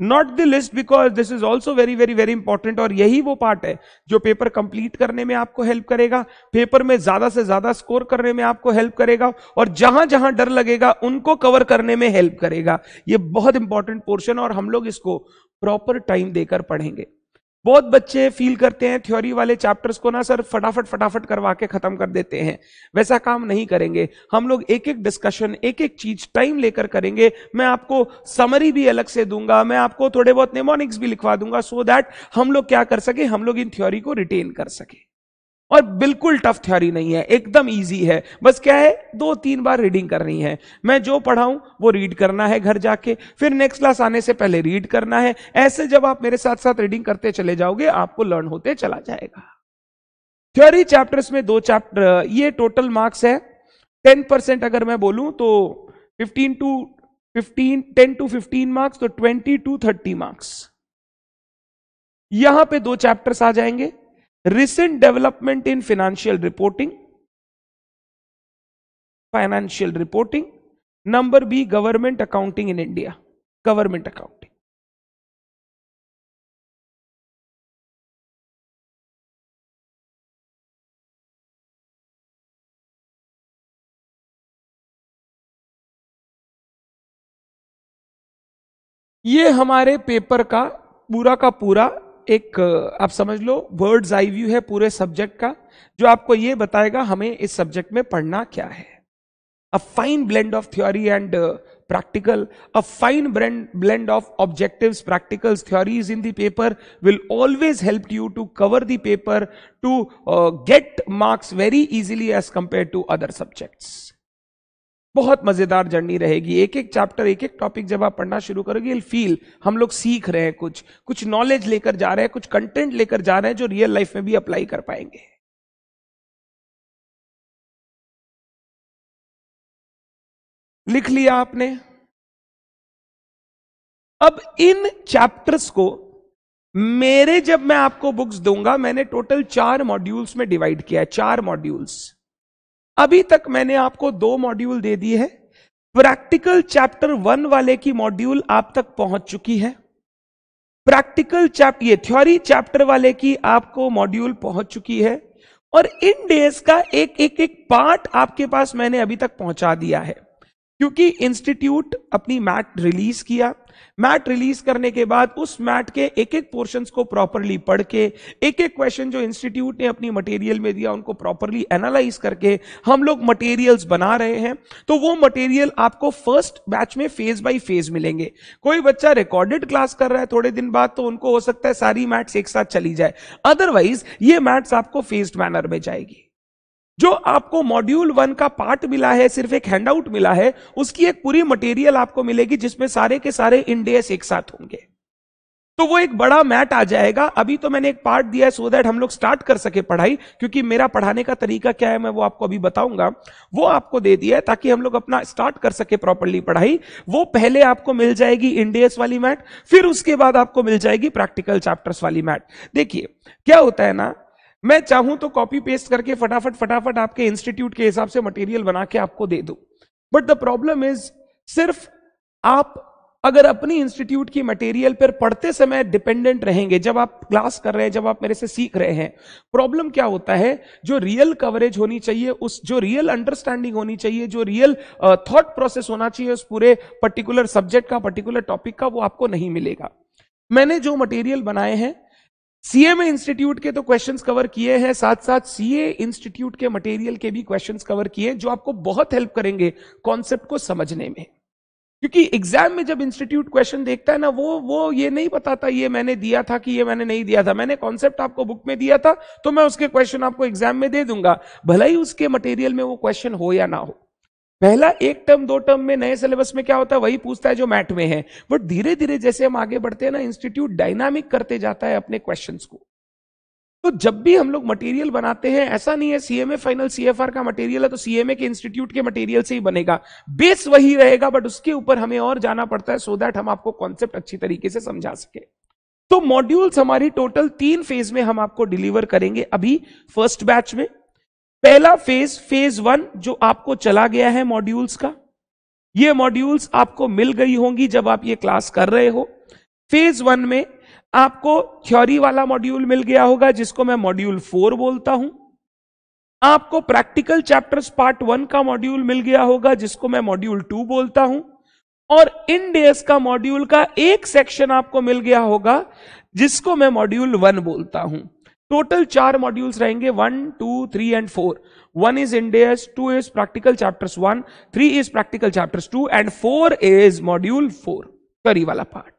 not the least because this is also very very very important और यही वो पार्ट है जो पेपर कंप्लीट करने में आपको हेल्प करेगा पेपर में ज्यादा से ज्यादा स्कोर करने में आपको हेल्प करेगा और जहां जहां डर लगेगा उनको कवर करने में हेल्प करेगा ये बहुत इंपॉर्टेंट पोर्शन और हम लोग इसको प्रॉपर टाइम देकर पढ़ेंगे बहुत बच्चे फील करते हैं थ्योरी वाले चैप्टर्स को ना सर फटाफट फटाफट करवा के खत्म कर देते हैं वैसा काम नहीं करेंगे हम लोग एक एक डिस्कशन एक एक चीज टाइम लेकर करेंगे मैं आपको समरी भी अलग से दूंगा मैं आपको थोड़े बहुत नेमोनिक्स भी लिखवा दूंगा सो so दैट हम लोग क्या कर सके हम लोग इन थ्योरी को रिटेन कर सके और बिल्कुल टफ थ्योरी नहीं है एकदम इजी है बस क्या है दो तीन बार रीडिंग करनी है मैं जो पढ़ाऊं वो रीड करना है घर जाके फिर नेक्स्ट क्लास आने से पहले रीड करना है ऐसे जब आप मेरे साथ साथ रीडिंग करते चले जाओगे आपको लर्न होते चला जाएगा थ्योरी चैप्टर्स में दो चैप्टर ये टोटल मार्क्स है टेन परसेंट अगर मैं बोलूं तो fifteen to fifteen ten to fifteen marks तो ट्वेंटी टू थर्टी मार्क्स यहां पे दो चैप्टर्स आ जाएंगे recent development in financial reporting financial reporting number b government accounting in india government accounting ये हमारे पेपर का पूरा का पूरा एक आप समझ लो वर्ड्स आई व्यू है पूरे सब्जेक्ट का जो आपको यह बताएगा हमें इस सब्जेक्ट में पढ़ना क्या है a fine blend of theory and practical a fine blend blend of objective practical theories in the paper will always help you to cover the paper to get marks very easily as compare to other subjects बहुत मज़ेदार journey रहेगी एक एक chapter एक एक topic जब आप पढ़ना शुरू करोगे विल फील हम लोग सीख रहे हैं कुछ कुछ नॉलेज लेकर जा रहे हैं कुछ कंटेंट लेकर जा रहे हैं जो रियल लाइफ में भी अप्लाई कर पाएंगे लिख लिया आपने अब इन चैप्टर्स को मेरे जब मैं आपको बुक्स दूंगा मैंने टोटल चार मॉड्यूल्स में डिवाइड किया है चार मॉड्यूल्स अभी तक मैंने आपको दो मॉड्यूल दे दिए हैं प्रैक्टिकल चैप्टर वन वाले की मॉड्यूल आप तक पहुंच चुकी है प्रैक्टिकल चैप्टर ये थ्योरी चैप्टर वाले की आपको मॉड्यूल पहुंच चुकी है और इन डेज का एक एक एक पार्ट आपके पास मैंने अभी तक पहुंचा दिया है क्योंकि इंस्टीट्यूट अपनी मैट रिलीज किया मैट रिलीज करने के बाद उस मैट के एक एक पोर्शन को प्रॉपरली पढ़ के एक एक क्वेश्चन जो इंस्टीट्यूट ने अपनी मटेरियल में दिया उनको प्रॉपरली एनालाइज करके हम लोग मटेरियल्स बना रहे हैं तो वो मटेरियल आपको फर्स्ट बैच में फेज बाई फेज मिलेंगे कोई बच्चा रिकॉर्डेड क्लास कर रहा है थोड़े दिन बाद तो उनको हो सकता है सारी मैट्स एक साथ चली जाए अदरवाइज ये मैट्स आपको फेज्ड मैनर में जाएगी जो आपको मॉड्यूल वन का पार्ट मिला है सिर्फ एक हैंडआउट मिला है उसकी एक पूरी मटेरियल आपको मिलेगी जिसमें सारे के सारे इंडेस एक साथ होंगे तो वो एक बड़ा मैट आ जाएगा अभी तो मैंने एक पार्ट दिया है सो दैट हम लोग स्टार्ट कर सके पढ़ाई क्योंकि मेरा पढ़ाने का तरीका क्या है मैं वो आपको अभी बताऊंगा वो आपको दे दिया है ताकि हम लोग अपना स्टार्ट कर सके प्रॉपरली पढ़ाई वो पहले आपको मिल जाएगी इंडियस वाली मैट फिर उसके बाद आपको मिल जाएगी प्रैक्टिकल चैप्टर्स वाली मैट देखिए क्या होता है ना मैं चाहूं तो कॉपी पेस्ट करके फटाफट फटाफट आपके इंस्टीट्यूट के हिसाब से मटेरियल बना के आपको दे दू बट द प्रॉब्लम इज सिर्फ आप अगर अपनी इंस्टीट्यूट की मटेरियल पर पढ़ते समय डिपेंडेंट रहेंगे जब आप क्लास कर रहे हैं जब आप मेरे से सीख रहे हैं प्रॉब्लम क्या होता है जो रियल कवरेज होनी चाहिए उस जो रियल अंडरस्टैंडिंग होनी चाहिए जो रियल थॉट प्रोसेस होना चाहिए उस पूरे पर्टिकुलर सब्जेक्ट का पर्टिकुलर टॉपिक का वो आपको नहीं मिलेगा मैंने जो मटेरियल बनाए हैं सीएमए इंस्टीट्यूट के तो क्वेश्चंस कवर किए हैं साथ साथ सीए इंस्टीट्यूट के मटेरियल के भी क्वेश्चंस कवर किए हैं जो आपको बहुत हेल्प करेंगे कॉन्सेप्ट को समझने में क्योंकि एग्जाम में जब इंस्टीट्यूट क्वेश्चन देखता है ना वो वो ये नहीं बताता ये मैंने दिया था कि ये मैंने नहीं दिया था मैंने कॉन्सेप्ट आपको बुक में दिया था तो मैं उसके क्वेश्चन आपको एग्जाम में दे दूंगा भले ही उसके मटेरियल में वो क्वेश्चन हो या ना हो पहला एक टर्म दो टर्म में नए सिलेबस में क्या होता है वही पूछता है जो मैट में है बट धीरे धीरे जैसे हम आगे बढ़ते हैं ना इंस्टीट्यूट डायनामिक करते जाता है अपने क्वेश्चंस को तो जब भी हम लोग मटेरियल बनाते हैं ऐसा नहीं है सीएमए फाइनल सीएफआर का मटेरियल है तो सीएमए के इंस्टीट्यूट के मटेरियल से ही बनेगा बेस वही रहेगा बट उसके ऊपर हमें और जाना पड़ता है सो so दैट हम आपको कॉन्सेप्ट अच्छी तरीके से समझा सके तो मॉड्यूल्स हमारी टोटल तीन फेज में हम आपको डिलीवर करेंगे अभी फर्स्ट बैच में पहला फेज फेज वन जो आपको चला गया है मॉड्यूल्स का ये मॉड्यूल्स आपको मिल गई होंगी जब आप ये क्लास कर रहे हो फेज वन में आपको थ्योरी वाला मॉड्यूल मिल गया होगा जिसको मैं मॉड्यूल फोर बोलता हूं आपको प्रैक्टिकल चैप्टर्स पार्ट वन का मॉड्यूल मिल गया होगा जिसको मैं मॉड्यूल टू बोलता हूं और इन डेज का मॉड्यूल का एक सेक्शन आपको मिल गया होगा जिसको मैं मॉड्यूल वन बोलता हूं टोटल चार मॉड्यूल्स रहेंगे one two three and four one is Ind AS two is practical chapters one three is practical chapters two and four is module four करी वाला पार्ट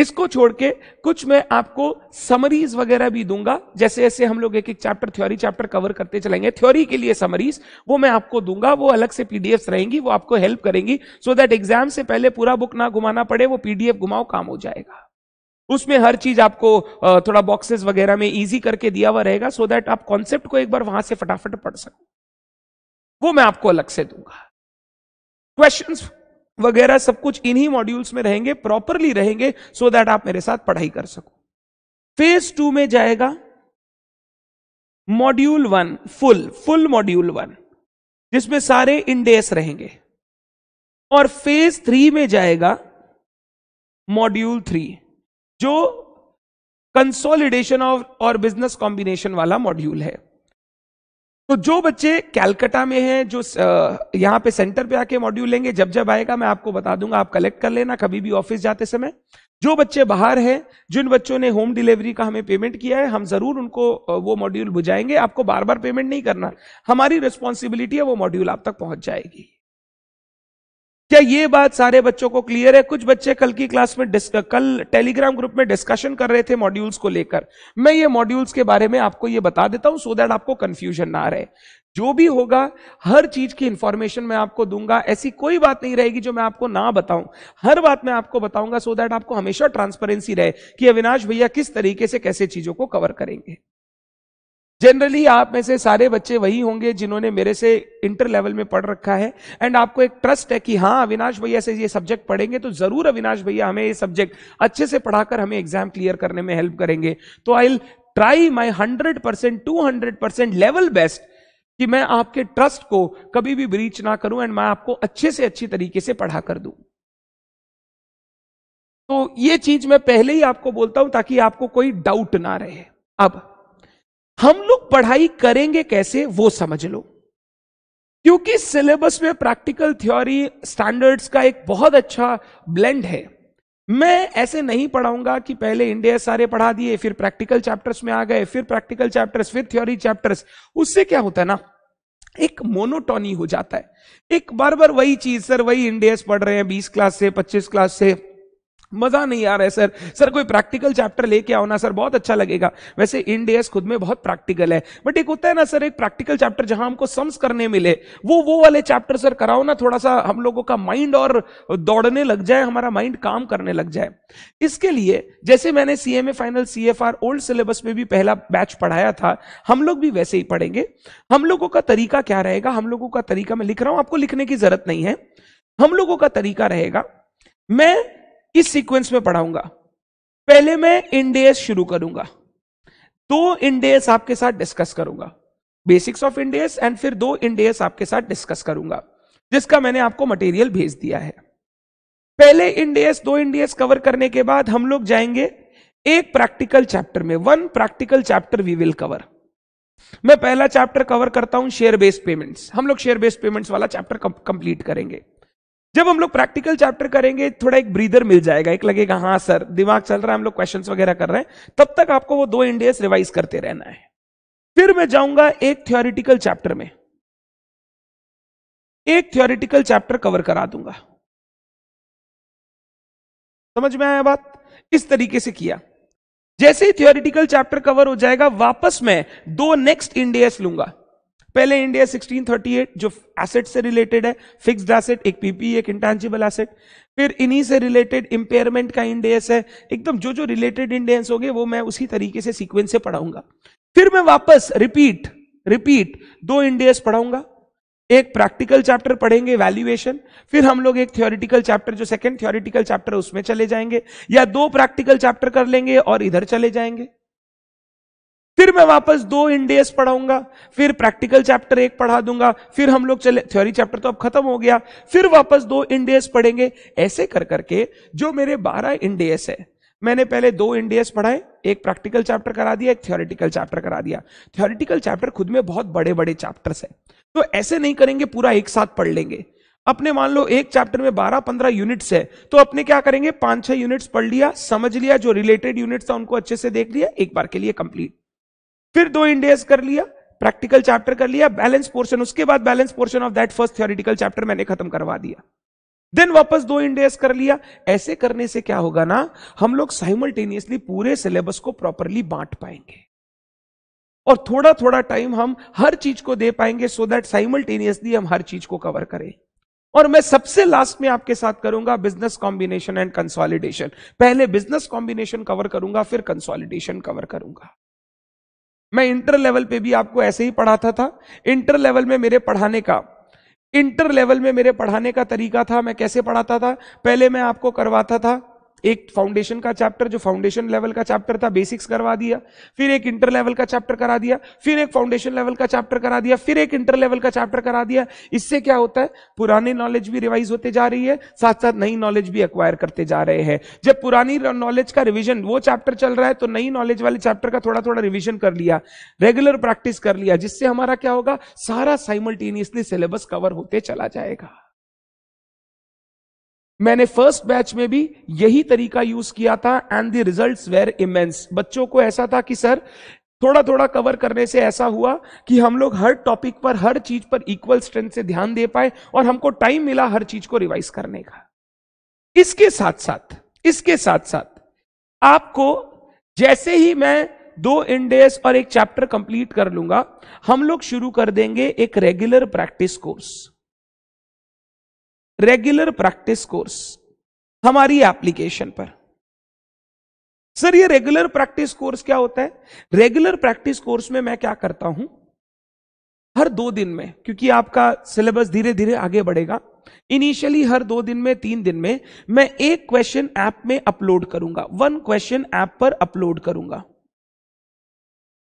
इसको छोड़ के कुछ मैं आपको समरीज वगैरह भी दूंगा जैसे जैसे हम लोग एक एक चैप्टर थ्योरी चैप्टर कवर करते चलेंगे थ्योरी के लिए समरीज वो मैं आपको दूंगा वो अलग से पीडीएफ रहेंगी वो आपको हेल्प करेंगी सो दैट एग्जाम से पहले पूरा बुक ना घुमाना पड़े वो पीडीएफ घुमाओ काम हो जाएगा उसमें हर चीज आपको थोड़ा बॉक्सेस वगैरह में इजी करके दिया हुआ रहेगा सो दैट आप कॉन्सेप्ट को एक बार वहां से फटाफट पढ़ सको वो मैं आपको अलग से दूंगा क्वेश्चन वगैरह सब कुछ इन्हीं मॉड्यूल्स में रहेंगे प्रॉपरली रहेंगे सो दैट आप मेरे साथ पढ़ाई कर सको फेज टू में जाएगा module one full full module one जिसमें सारे इंडेस रहेंगे और फेज थ्री में जाएगा मॉड्यूल थ्री जो कंसोलिडेशन ऑफ और बिजनेस कॉम्बिनेशन वाला मॉड्यूल है तो जो बच्चे कैलकटा में हैं जो यहां पे सेंटर पे आके मॉड्यूल लेंगे जब जब आएगा मैं आपको बता दूंगा आप कलेक्ट कर लेना कभी भी ऑफिस जाते समय जो बच्चे बाहर हैं जिन बच्चों ने होम डिलीवरी का हमें पेमेंट किया है हम जरूर उनको वो मॉड्यूल बुझाएंगे आपको बार बार पेमेंट नहीं करना हमारी रिस्पॉन्सिबिलिटी है वो मॉड्यूल आप तक पहुंच जाएगी क्या ये बात सारे बच्चों को क्लियर है कुछ बच्चे कल की क्लास में कल टेलीग्राम ग्रुप में डिस्कशन कर रहे थे मॉड्यूल्स को लेकर मैं ये मॉड्यूल्स के बारे में आपको ये बता देता हूं सो so दैट आपको कंफ्यूजन ना रहे जो भी होगा हर चीज की इंफॉर्मेशन मैं आपको दूंगा ऐसी कोई बात नहीं रहेगी जो मैं आपको ना बताऊं हर बात मैं आपको बताऊंगा सो so दैट आपको हमेशा ट्रांसपेरेंसी रहे कि अविनाश भैया किस तरीके से कैसे चीजों को कवर करेंगे जनरली आप में से सारे बच्चे वही होंगे जिन्होंने मेरे से इंटर लेवल में पढ़ रखा है एंड आपको एक ट्रस्ट है कि हाँ अविनाश भैया से ये सब्जेक्ट पढ़ेंगे तो जरूर अविनाश भैया हमें ये सब्जेक्ट अच्छे से पढ़ाकर हमें एग्जाम क्लियर करने में हेल्प करेंगे तो I try my hundred percent to hundred percent level best कि मैं आपके ट्रस्ट को कभी भी ब्रीच ना करूं एंड मैं आपको अच्छे से अच्छी तरीके से पढ़ा कर दूं तो ये चीज मैं पहले ही आपको बोलता हूं ताकि आपको कोई डाउट ना रहे अब हम लोग पढ़ाई करेंगे कैसे वो समझ लो क्योंकि सिलेबस में प्रैक्टिकल थ्योरी स्टैंडर्ड्स का एक बहुत अच्छा ब्लेंड है मैं ऐसे नहीं पढ़ाऊंगा कि पहले इंडिया सारे पढ़ा दिए फिर प्रैक्टिकल चैप्टर्स में आ गए फिर प्रैक्टिकल चैप्टर्स फिर थ्योरी चैप्टर्स उससे क्या होता है ना एक मोनोटोनी हो जाता है एक बार बार वही चीज सर वही इंडियस पढ़ रहे हैं बीस क्लास से पच्चीस क्लास से मजा नहीं आ रहा है सर सर कोई प्रैक्टिकल चैप्टर लेके आओ ना सर बहुत अच्छा लगेगा वैसे इन इंडियस खुद में बहुत प्रैक्टिकल है बट एक होता है ना सर एक प्रैक्टिकल चैप्टर जहां हमको सम्स करने मिले वो वो वाले चैप्टर सर कराओ ना थोड़ा सा हम लोगों का माइंड और दौड़ने लग जाए हमारा माइंड काम करने लग जाए इसके लिए जैसे मैंने CMA final C old syllabus में भी पहला बैच पढ़ाया था हम लोग भी वैसे ही पढ़ेंगे हम लोगों का तरीका क्या रहेगा हम लोगों का तरीका मैं लिख रहा हूं आपको लिखने की जरूरत नहीं है हम लोगों का तरीका रहेगा मैं इस सीक्वेंस में पढ़ाऊंगा पहले मैं इंडेस शुरू करूंगा दो इंडेस आपके साथ डिस्कस करूंगा बेसिक्स ऑफ इंडेस एंड फिर दो इंडेस आपके साथ डिस्कस करूंगा जिसका मैंने आपको मटेरियल भेज दिया है पहले इंडेस दो इंडेस कवर करने के बाद हम लोग जाएंगे एक प्रैक्टिकल चैप्टर में one practical chapter we will cover मैं पहला चैप्टर कवर करता हूं शेयर बेस्ड पेमेंट्स हम लोग शेयर बेस्ड पेमेंट्स वाला चैप्टर कंप्लीट करेंगे जब हम लोग प्रैक्टिकल चैप्टर करेंगे थोड़ा एक ब्रीदर मिल जाएगा एक लगेगा हाँ सर दिमाग चल रहा है हम लोग क्वेश्चन वगैरह कर रहे हैं तब तक आपको वो दो इंडियस रिवाइज करते रहना है फिर मैं जाऊंगा एक थियोरिटिकल चैप्टर में एक थियोरिटिकल चैप्टर कवर करा दूंगा समझ में आया बात इस तरीके से किया जैसे ही थियोरिटिकल चैप्टर कवर हो जाएगा वापस मैं दो नेक्स्ट इंडियस लूंगा पहले इंडिया 1638 जो एसेट से रिलेटेड है फिक्स्ड एसेट एक पीपी e, एक इंटेंजिबल एसेट फिर इन्हीं से रिलेटेड इंपेयरमेंट का इंडियस है एकदम जो जो रिलेटेड इंडियंस हो गए वो मैं उसी तरीके से सीक्वेंस से पढ़ाऊंगा फिर मैं वापस रिपीट रिपीट दो इंडियस पढ़ाऊंगा एक प्रैक्टिकल चैप्टर पढ़ेंगे वैल्यूएशन फिर हम लोग एक थ्योरेटिकल चैप्टर जो सेकंड थ्योरेटिकल चैप्टर उसमें चले जाएंगे या दो प्रैक्टिकल चैप्टर कर लेंगे और इधर चले जाएंगे फिर मैं वापस दो इंडेस पढ़ाऊंगा फिर प्रैक्टिकल चैप्टर एक पढ़ा दूंगा फिर हम लोग चले थ्योरी चैप्टर तो अब खत्म हो गया फिर वापस दो इंडेस पढ़ेंगे ऐसे कर करके जो मेरे बारह इंडेस है मैंने पहले दो इंडेस पढ़ाए एक प्रैक्टिकल चैप्टर करा दिया एक थ्योरिटिकल चैप्टर करा दिया थ्योरिटिकल चैप्टर खुद में बहुत बड़े बड़े चैप्टर्स है तो ऐसे नहीं करेंगे पूरा एक साथ पढ़ लेंगे अपने मान लो एक चैप्टर में बारह पंद्रह यूनिट्स है तो अपने क्या करेंगे पांच छह यूनिट्स पढ़ लिया समझ लिया जो रिलेटेड यूनिट्स था उनको अच्छे से देख लिया एक बार के लिए कंप्लीट फिर दो इंडियस कर लिया प्रैक्टिकल चैप्टर कर लिया बैलेंस पोर्शन उसके बाद balance portion of that first theoretical chapter मैंने खत्म करवा दिया देन वापस दो इंडियस कर लिया ऐसे करने से क्या होगा ना हम लोग साइमल्टेनियसली पूरे सिलेबस को प्रॉपरली बांट पाएंगे और थोड़ा थोड़ा टाइम हम हर चीज को दे पाएंगे सो दैट साइमल्टेनियसली हम हर चीज को कवर करें और मैं सबसे लास्ट में आपके साथ करूंगा बिजनेस कॉम्बिनेशन एंड कंसोलिडेशन पहले बिजनेस कॉम्बिनेशन कवर करूंगा फिर कंसोलिडेशन कवर करूंगा मैं इंटर लेवल पे भी आपको ऐसे ही पढ़ाता था इंटर लेवल में मेरे पढ़ाने का इंटर लेवल में मेरे पढ़ाने का तरीका था मैं कैसे पढ़ाता था पहले मैं आपको करवाता था एक फाउंडेशन का चैप्टर जो फाउंडेशन लेवल का चैप्टर था बेसिक्स करवा दिया फिर एक इंटर लेवल का चैप्टर करा दिया फिर एक फाउंडेशन लेवल का चैप्टर करा दिया फिर एक इंटर लेवल का चैप्टर करा दिया इससे क्या होता है पुराने नॉलेज भी रिवाइज होते जा रही है साथ साथ नई नॉलेज भी अक्वायर करते जा रहे हैं जब पुरानी नॉलेज का रिविजन वो चैप्टर चल रहा है तो नई नॉलेज वाले चैप्टर का थोड़ा थोड़ा रिविजन कर लिया रेगुलर प्रैक्टिस कर लिया जिससे हमारा क्या होगा सारा साइमल्टेनियसली सिलेबस कवर होते चला जाएगा मैंने फर्स्ट बैच में भी यही तरीका यूज किया था and the results were immense बच्चों को ऐसा था कि सर थोड़ा थोड़ा कवर करने से ऐसा हुआ कि हम लोग हर टॉपिक पर हर चीज पर इक्वल स्ट्रेंथ से ध्यान दे पाए और हमको टाइम मिला हर चीज को रिवाइज करने का इसके साथ साथ इसके साथ साथ आपको जैसे ही मैं दो इंडेस और एक चैप्टर कंप्लीट कर लूंगा हम लोग शुरू कर देंगे एक regular practice course regular practice course हमारी एप्लीकेशन पर सर ये रेगुलर प्रैक्टिस कोर्स क्या होता है रेगुलर प्रैक्टिस कोर्स में मैं क्या करता हूं हर दो दिन में क्योंकि आपका सिलेबस धीरे धीरे आगे बढ़ेगा इनिशियली हर दो दिन में तीन दिन में मैं एक क्वेश्चन ऐप में अपलोड करूंगा वन क्वेश्चन ऐप पर अपलोड करूंगा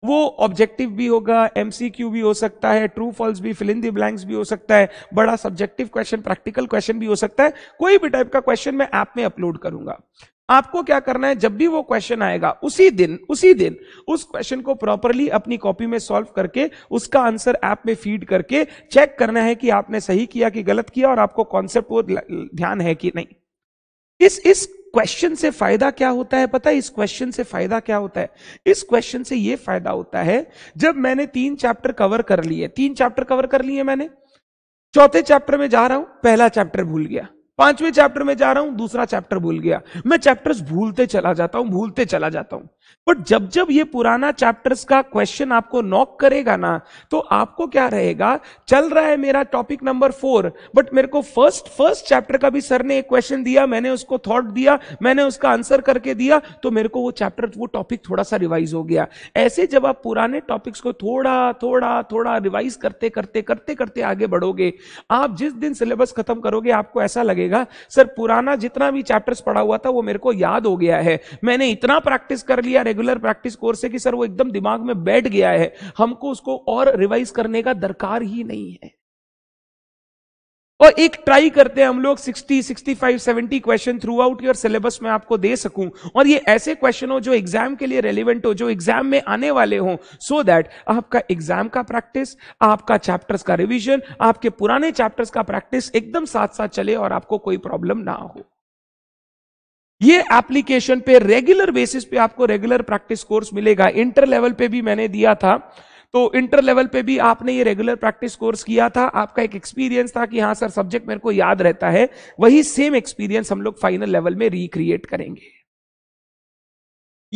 वो ऑब्जेक्टिव भी होगा एमसीक्यू भी हो सकता है ट्रू फॉल्स भी फिल इन दी ब्लैंक्स भी हो सकता है बड़ा सब्जेक्टिव क्वेश्चन प्रैक्टिकल क्वेश्चन भी हो सकता है कोई भी टाइप का क्वेश्चन मैं ऐप में अपलोड करूंगा आपको क्या करना है जब भी वो क्वेश्चन आएगा उसी दिन उसी दिन उस क्वेश्चन को प्रॉपरली अपनी कॉपी में सॉल्व करके उसका आंसर ऐप में फीड करके चेक करना है कि आपने सही किया कि गलत किया और आपको कॉन्सेप्ट वो ध्यान है कि नहीं इस इस क्वेश्चन से फायदा क्या होता है पता है इस क्वेश्चन से फायदा क्या होता है इस क्वेश्चन से ये फायदा होता है जब मैंने तीन चैप्टर कवर कर लिए तीन चैप्टर कवर कर लिए मैंने चौथे चैप्टर में जा रहा हूं पहला चैप्टर भूल गया पांचवें चैप्टर में जा रहा हूं दूसरा चैप्टर भूल गया मैं चैप्टर्स भूलते चला जाता हूं भूलते चला जाता हूं बट जब जब ये पुराना चैप्टर्स का क्वेश्चन आपको नॉक करेगा ना तो आपको क्या रहेगा चल रहा है मेरा टॉपिक नंबर फोर बट मेरे को फर्स्ट फर्स्ट चैप्टर का भी सर ने एक क्वेश्चन दिया मैंने उसको थॉट दिया मैंने उसका आंसर करके दिया तो मेरे को वो चैप्टर वो टॉपिक थोड़ा सा रिवाइज हो गया ऐसे जब आप पुराने टॉपिक्स को थोड़ा थोड़ा थोड़ा रिवाइज करते करते करते करते आगे बढ़ोगे आप जिस दिन सिलेबस खत्म करोगे आपको ऐसा लगेगा सर पुराना जितना भी चैप्टर्स पढ़ा हुआ था वो मेरे को याद हो गया है मैंने इतना प्रैक्टिस कर लिया या रेगुलर प्रैक्टिस कोर्स है कि सर वो एकदम दिमाग में बैठ गया है हमको उसको और रिवाइज करने का दरकार ही नहीं है और एक ट्राई करते हैं हम लोग 60, 65, 70 question throughout your syllabus में आपको दे सकूं और ये ऐसे क्वेश्चन हो जो एग्जाम के लिए रेलिवेंट हो जो एग्जाम में आने वाले हो सो so दैट आपका एग्जाम का प्रैक्टिस आपका चैप्टर्स का रिवीजन आपके पुराने चैप्टर्स का प्रैक्टिस एकदम साथ साथ चले और आपको कोई प्रॉब्लम ना हो ये एप्लीकेशन पे रेगुलर बेसिस पे आपको रेगुलर प्रैक्टिस कोर्स मिलेगा इंटर लेवल पे भी मैंने दिया था तो इंटर लेवल पे भी आपने ये रेगुलर प्रैक्टिस कोर्स किया था आपका एक एक्सपीरियंस था कि हाँ सर सब्जेक्ट मेरे को याद रहता है वही सेम एक्सपीरियंस हम लोग फाइनल लेवल में रिक्रिएट करेंगे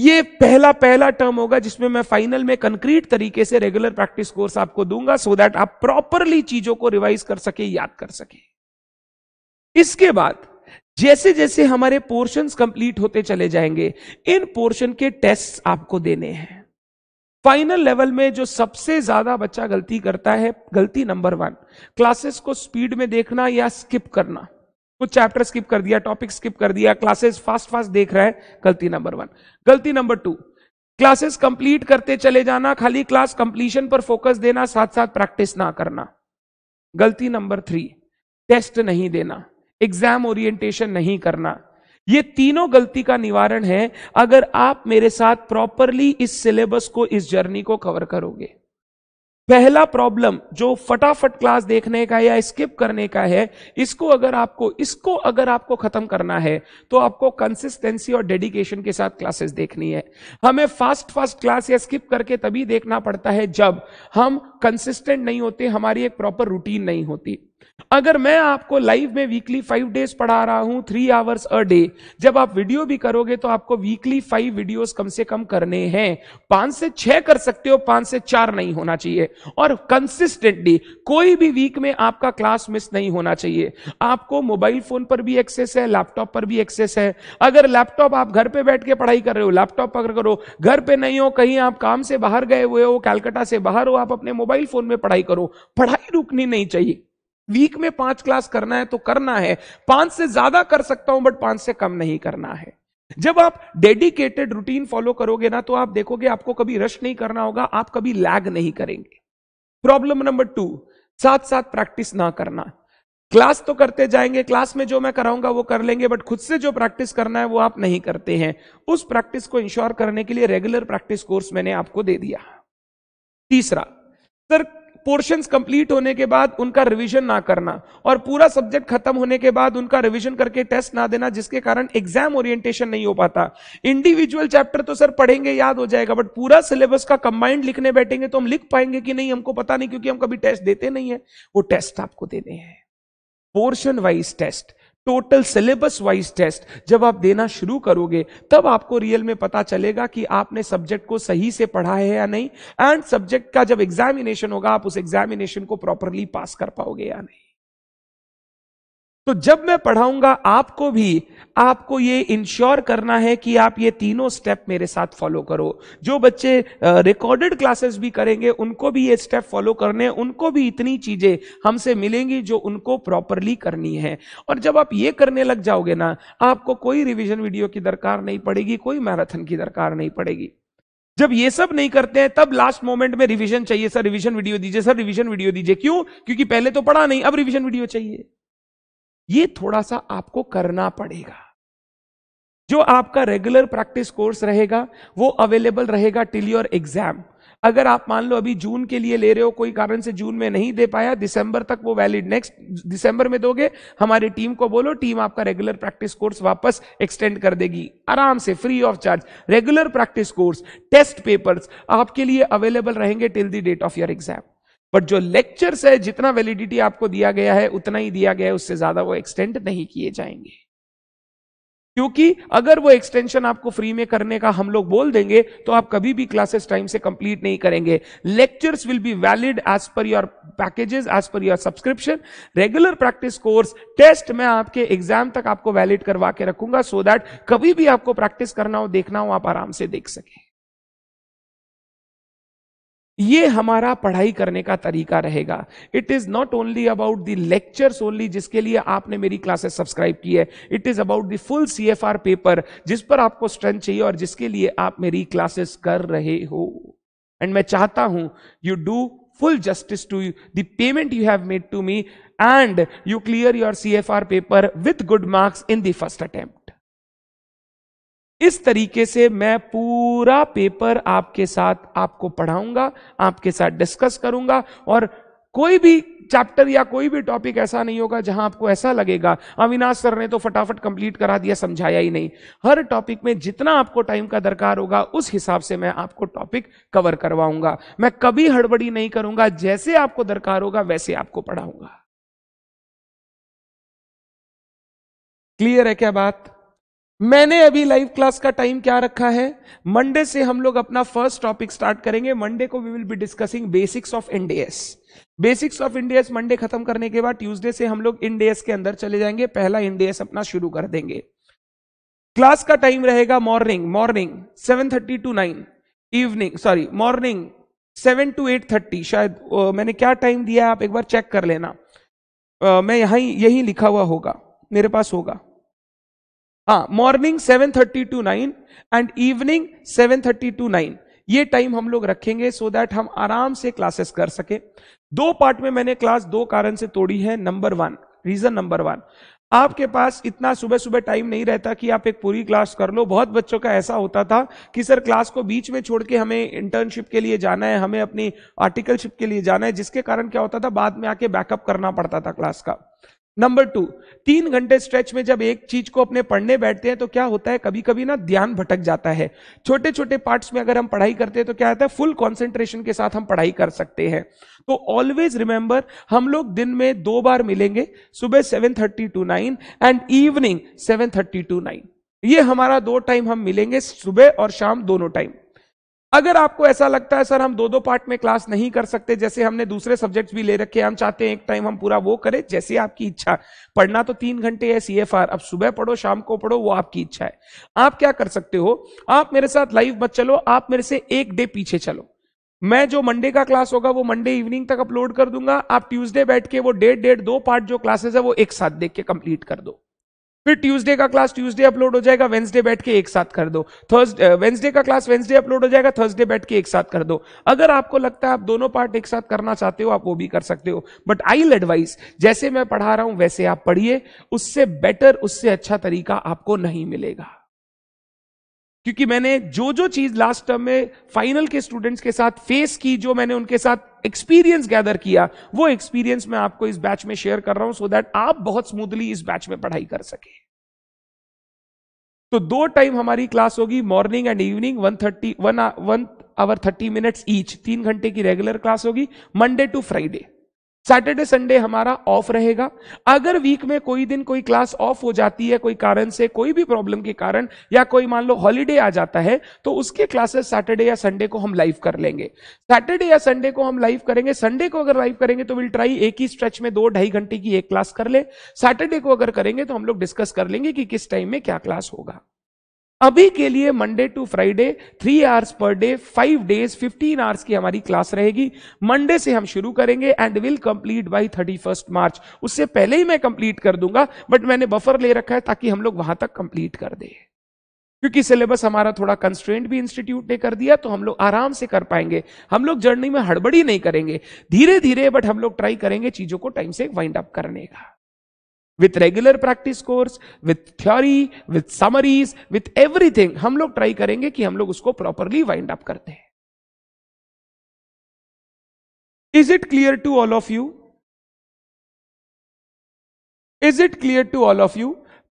ये पहला पहला टर्म होगा जिसमें मैं फाइनल में कंक्रीट तरीके से रेगुलर प्रैक्टिस कोर्स आपको दूंगा सो so दैट आप प्रॉपरली चीजों को रिवाइज कर सके याद कर सके इसके बाद जैसे जैसे हमारे पोर्शंस कंप्लीट होते चले जाएंगे इन पोर्शन के टेस्ट आपको देने हैं फाइनल लेवल में जो सबसे ज्यादा बच्चा गलती करता है गलती नंबर वन क्लासेस को स्पीड में देखना या स्किप करना कुछ चैप्टर स्किप कर दिया टॉपिक स्किप कर दिया क्लासेस फास्ट फास्ट देख रहा है गलती नंबर वन गलती नंबर टू क्लासेस कंप्लीट करते चले जाना खाली क्लास कंप्लीशन पर फोकस देना साथ साथ प्रैक्टिस ना करना गलती नंबर थ्री टेस्ट नहीं देना एग्जाम ओरिएंटेशन नहीं करना ये तीनों गलती का निवारण है अगर आप मेरे साथ प्रॉपरली इस सिलेबस को इस जर्नी को कवर करोगे पहला प्रॉब्लम जो फटाफट क्लास देखने का या स्किप करने का है इसको अगर आपको इसको अगर आपको खत्म करना है तो आपको कंसिस्टेंसी और डेडिकेशन के साथ क्लासेस देखनी है हमें फास्ट फास्ट क्लास या स्किप करके तभी देखना पड़ता है जब हम कंसिस्टेंट नहीं होते हमारी एक प्रॉपर रूटीन नहीं होती अगर मैं आपको लाइव में वीकली फाइव डेज पढ़ा रहा हूं थ्री आवर्स अ डे जब आप वीडियो भी करोगे तो आपको वीकली फाइव वीडियोस कम से कम करने हैं पांच से छह कर सकते हो पांच से चार नहीं होना चाहिए और कंसिस्टेंटली कोई भी वीक में आपका क्लास मिस नहीं होना चाहिए आपको मोबाइल फोन पर भी एक्सेस है लैपटॉप पर भी एक्सेस है अगर लैपटॉप आप घर पर बैठ के पढ़ाई कर रहे हो लैपटॉप अगर करो घर पर नहीं हो कहीं आप काम से बाहर गए हुए हो कैलकाटा से बाहर हो आप अपने मोबाइल फोन में पढ़ाई करो पढ़ाई रुकनी नहीं चाहिए वीक में पांच क्लास करना है तो करना है पांच से ज्यादा कर सकता हूं बट पांच से कम नहीं करना है जब आप डेडिकेटेड रूटीन फॉलो करोगे ना तो आप देखोगे आपको कभी रश नहीं करना होगा आप कभी लैग नहीं करेंगे प्रॉब्लम नंबर टू साथ साथ प्रैक्टिस ना करना क्लास तो करते जाएंगे क्लास में जो मैं कराऊंगा वो कर लेंगे बट खुद से जो प्रैक्टिस करना है वो आप नहीं करते हैं उस प्रैक्टिस को इंश्योर करने के लिए रेगुलर प्रैक्टिस कोर्स मैंने आपको दे दिया तीसरा सर पोर्शंस कंप्लीट होने के बाद उनका रिवीजन ना करना और पूरा सब्जेक्ट खत्म होने के बाद उनका रिवीजन करके टेस्ट ना देना जिसके कारण एग्जाम ओरिएंटेशन नहीं हो पाता इंडिविजुअल चैप्टर तो सर पढ़ेंगे याद हो जाएगा बट पूरा सिलेबस का कंबाइंड लिखने बैठेंगे तो हम लिख पाएंगे कि नहीं हमको पता नहीं क्योंकि हम कभी टेस्ट देते नहीं है वो टेस्ट आपको देने हैं portion wise test total syllabus wise test जब आप देना शुरू करोगे तब आपको रियल में पता चलेगा कि आपने सब्जेक्ट को सही से पढ़ा है या नहीं एंड सब्जेक्ट का जब एग्जामिनेशन होगा आप उस एग्जामिनेशन को प्रॉपरली पास कर पाओगे या नहीं तो जब मैं पढ़ाऊंगा आपको भी आपको ये इंश्योर करना है कि आप ये तीनों स्टेप मेरे साथ फॉलो करो जो बच्चे रिकॉर्डेड क्लासेस भी करेंगे उनको भी ये स्टेप फॉलो करने उनको भी इतनी चीजें हमसे मिलेंगी जो उनको प्रॉपरली करनी है और जब आप ये करने लग जाओगे ना आपको कोई रिविजन वीडियो की दरकार नहीं पड़ेगी कोई मैराथन की दरकार नहीं पड़ेगी जब ये सब नहीं करते हैं तब लास्ट मोमेंट में रिविजन चाहिए सर रिविजन वीडियो दीजिए सर रिविजन वीडियो दीजिए क्यों क्योंकि पहले तो पढ़ा नहीं अब रिविजन वीडियो चाहिए ये थोड़ा सा आपको करना पड़ेगा जो आपका रेगुलर प्रैक्टिस कोर्स रहेगा वो अवेलेबल रहेगा टिल योर एग्जाम अगर आप मान लो अभी जून के लिए ले रहे हो कोई कारण से जून में नहीं दे पाया दिसंबर तक वो वैलिड नेक्स्ट दिसंबर में दोगे हमारी टीम को बोलो टीम आपका रेगुलर प्रैक्टिस कोर्स वापस एक्सटेंड कर देगी आराम से free of charge regular practice course test papers आपके लिए अवेलेबल रहेंगे till the date of your exam but जो लेक्चर्स है जितना वैलिडिटी आपको दिया गया है उतना ही दिया गया है उससे ज्यादा वो एक्सटेंड नहीं किए जाएंगे क्योंकि अगर वो एक्सटेंशन आपको फ्री में करने का हम लोग बोल देंगे तो आप कभी भी क्लासेस टाइम से कंप्लीट नहीं करेंगे lectures will be valid as per your packages as per your subscription regular practice course test मैं आपके एग्जाम तक आपको वैलिड करवा के रखूंगा सो so दैट कभी भी आपको प्रैक्टिस करना हो देखना हो आप आराम से देख सकें ये हमारा पढ़ाई करने का तरीका रहेगा it is not only about the lectures only जिसके लिए आपने मेरी क्लासेस सब्सक्राइब की है it is about the full C F R paper जिस पर आपको स्ट्रेंथ चाहिए और जिसके लिए आप मेरी क्लासेस कर रहे हो एंड मैं चाहता हूं you do full justice to you the payment you have made to me, and you clear your CFR paper with good marks in the first attempt इस तरीके से मैं पूरा पेपर आपके साथ आपको पढ़ाऊंगा आपके साथ डिस्कस करूंगा और कोई भी चैप्टर या कोई भी टॉपिक ऐसा नहीं होगा जहां आपको ऐसा लगेगा अविनाश सर ने तो फटाफट कंप्लीट करा दिया समझाया ही नहीं हर टॉपिक में जितना आपको टाइम का दरकार होगा उस हिसाब से मैं आपको टॉपिक कवर करवाऊंगा मैं कभी हड़बड़ी नहीं करूंगा जैसे आपको दरकार होगा वैसे आपको पढ़ाऊंगा क्लियर है क्या बात मैंने अभी लाइव क्लास का टाइम क्या रखा है मंडे से हम लोग अपना फर्स्ट टॉपिक स्टार्ट करेंगे मंडे को we will be discussing basics of Ind AS basics of Ind AS Monday खत्म करने के बाद ट्यूसडे से हम लोग इंडियस के अंदर चले जाएंगे पहला इंडियस अपना शुरू कर देंगे क्लास का टाइम रहेगा morning morning seven thirty to nine evening sorry morning seven to eight thirty शायद ओ, मैंने क्या टाइम दिया है आप एक बार चेक कर लेना आ, मैं यहाँ यही लिखा हुआ होगा मेरे पास होगा हाँ morning seven thirty to nine and evening seven thirty to nine ये टाइम हम लोग रखेंगे सो so दैट हम आराम से क्लासेस कर सके दो पार्ट में मैंने क्लास दो कारण से तोड़ी है number one reason number one आपके पास इतना सुबह सुबह टाइम नहीं रहता कि आप एक पूरी क्लास कर लो बहुत बच्चों का ऐसा होता था कि सर क्लास को बीच में छोड़ के हमें इंटर्नशिप के लिए जाना है हमें अपनी आर्टिकलशिप के लिए जाना है जिसके कारण क्या होता था बाद में आके बैकअप करना पड़ता था क्लास का नंबर टू तीन घंटे स्ट्रेच में जब एक चीज को अपने पढ़ने बैठते हैं तो क्या होता है कभी कभी ना ध्यान भटक जाता है छोटे छोटे पार्ट्स में अगर हम पढ़ाई करते हैं तो क्या होता है फुल कॉन्सेंट्रेशन के साथ हम पढ़ाई कर सकते हैं तो ऑलवेज रिमेंबर हम लोग दिन में दो बार मिलेंगे सुबह seven thirty to nine and evening seven thirty to nine ये हमारा दो टाइम हम मिलेंगे सुबह और शाम दोनों टाइम अगर आपको ऐसा लगता है सर हम दो दो पार्ट में क्लास नहीं कर सकते जैसे हमने दूसरे सब्जेक्ट्स भी ले रखे हम चाहते हैं एक टाइम हम पूरा वो करें जैसे आपकी इच्छा पढ़ना तो तीन घंटे है सी अब सुबह पढ़ो शाम को पढ़ो वो आपकी इच्छा है आप क्या कर सकते हो आप मेरे साथ लाइव मत चलो आप मेरे से एक डे पीछे चलो मैं जो मंडे का क्लास होगा वो मंडे इवनिंग तक अपलोड कर दूंगा आप ट्यूसडे बैठ के वो डेढ़ डेढ़ दो पार्ट जो क्लासेस है वो एक साथ देख के कंप्लीट कर दो फिर ट्यूसडे का क्लास ट्यूसडे अपलोड हो जाएगा वेंसडे बैठ के एक साथ कर दो थर्सडे वेंसडे का क्लास वेंसडे अपलोड हो जाएगा थर्सडे बैठ के एक साथ कर दो अगर आपको लगता है आप दोनों पार्ट एक साथ करना चाहते हो आप वो भी कर सकते हो बट आई एडवाइस जैसे मैं पढ़ा रहा हूं वैसे आप पढ़िए उससे बेटर उससे अच्छा तरीका आपको नहीं मिलेगा क्योंकि मैंने जो जो चीज लास्ट टर्म में फाइनल के स्टूडेंट्स के साथ फेस की जो मैंने उनके साथ एक्सपीरियंस गैदर किया वो एक्सपीरियंस मैं आपको इस बैच में शेयर कर रहा हूं सो so दैट आप बहुत स्मूथली इस बैच में पढ़ाई कर सके तो दो टाइम हमारी क्लास होगी morning and evening one thirty one one hour thirty minutes each तीन घंटे की रेगुलर क्लास होगी Monday to Friday Saturday Sunday हमारा ऑफ रहेगा अगर वीक में कोई दिन कोई क्लास ऑफ हो जाती है कोई कारण से कोई भी प्रॉब्लम के कारण या कोई मान लो हॉलीडे आ जाता है तो उसके क्लासेस सैटरडे या संडे को हम लाइव कर लेंगे सैटरडे या संडे को हम लाइव करेंगे संडे को अगर लाइव करेंगे तो विल ट्राई एक ही स्ट्रेच में दो ढाई घंटे की एक क्लास कर ले सैटरडे को अगर करेंगे तो हम लोग डिस्कस कर लेंगे कि किस टाइम में क्या क्लास होगा अभी के लिए Monday to Friday three hours per day five days fifteen hours की हमारी क्लास रहेगी मंडे से हम शुरू करेंगे and will complete by thirty first March उससे पहले ही मैं कंप्लीट कर दूंगा बट मैंने बफर ले रखा है ताकि हम लोग वहां तक कंप्लीट कर दें क्योंकि सिलेबस हमारा थोड़ा कंस्ट्रेंट भी इंस्टीट्यूट ने कर दिया तो हम लोग आराम से कर पाएंगे हम लोग जर्नी में हड़बड़ी नहीं करेंगे धीरे धीरे बट हम लोग ट्राई करेंगे चीजों को टाइम से वाइंड अप करने का with regular practice course with theory with summaries with everything हम लोग ट्राई करेंगे कि हम लोग उसको प्रॉपरली वाइंड अप करते हैं is it clear to all of you is it clear to all of you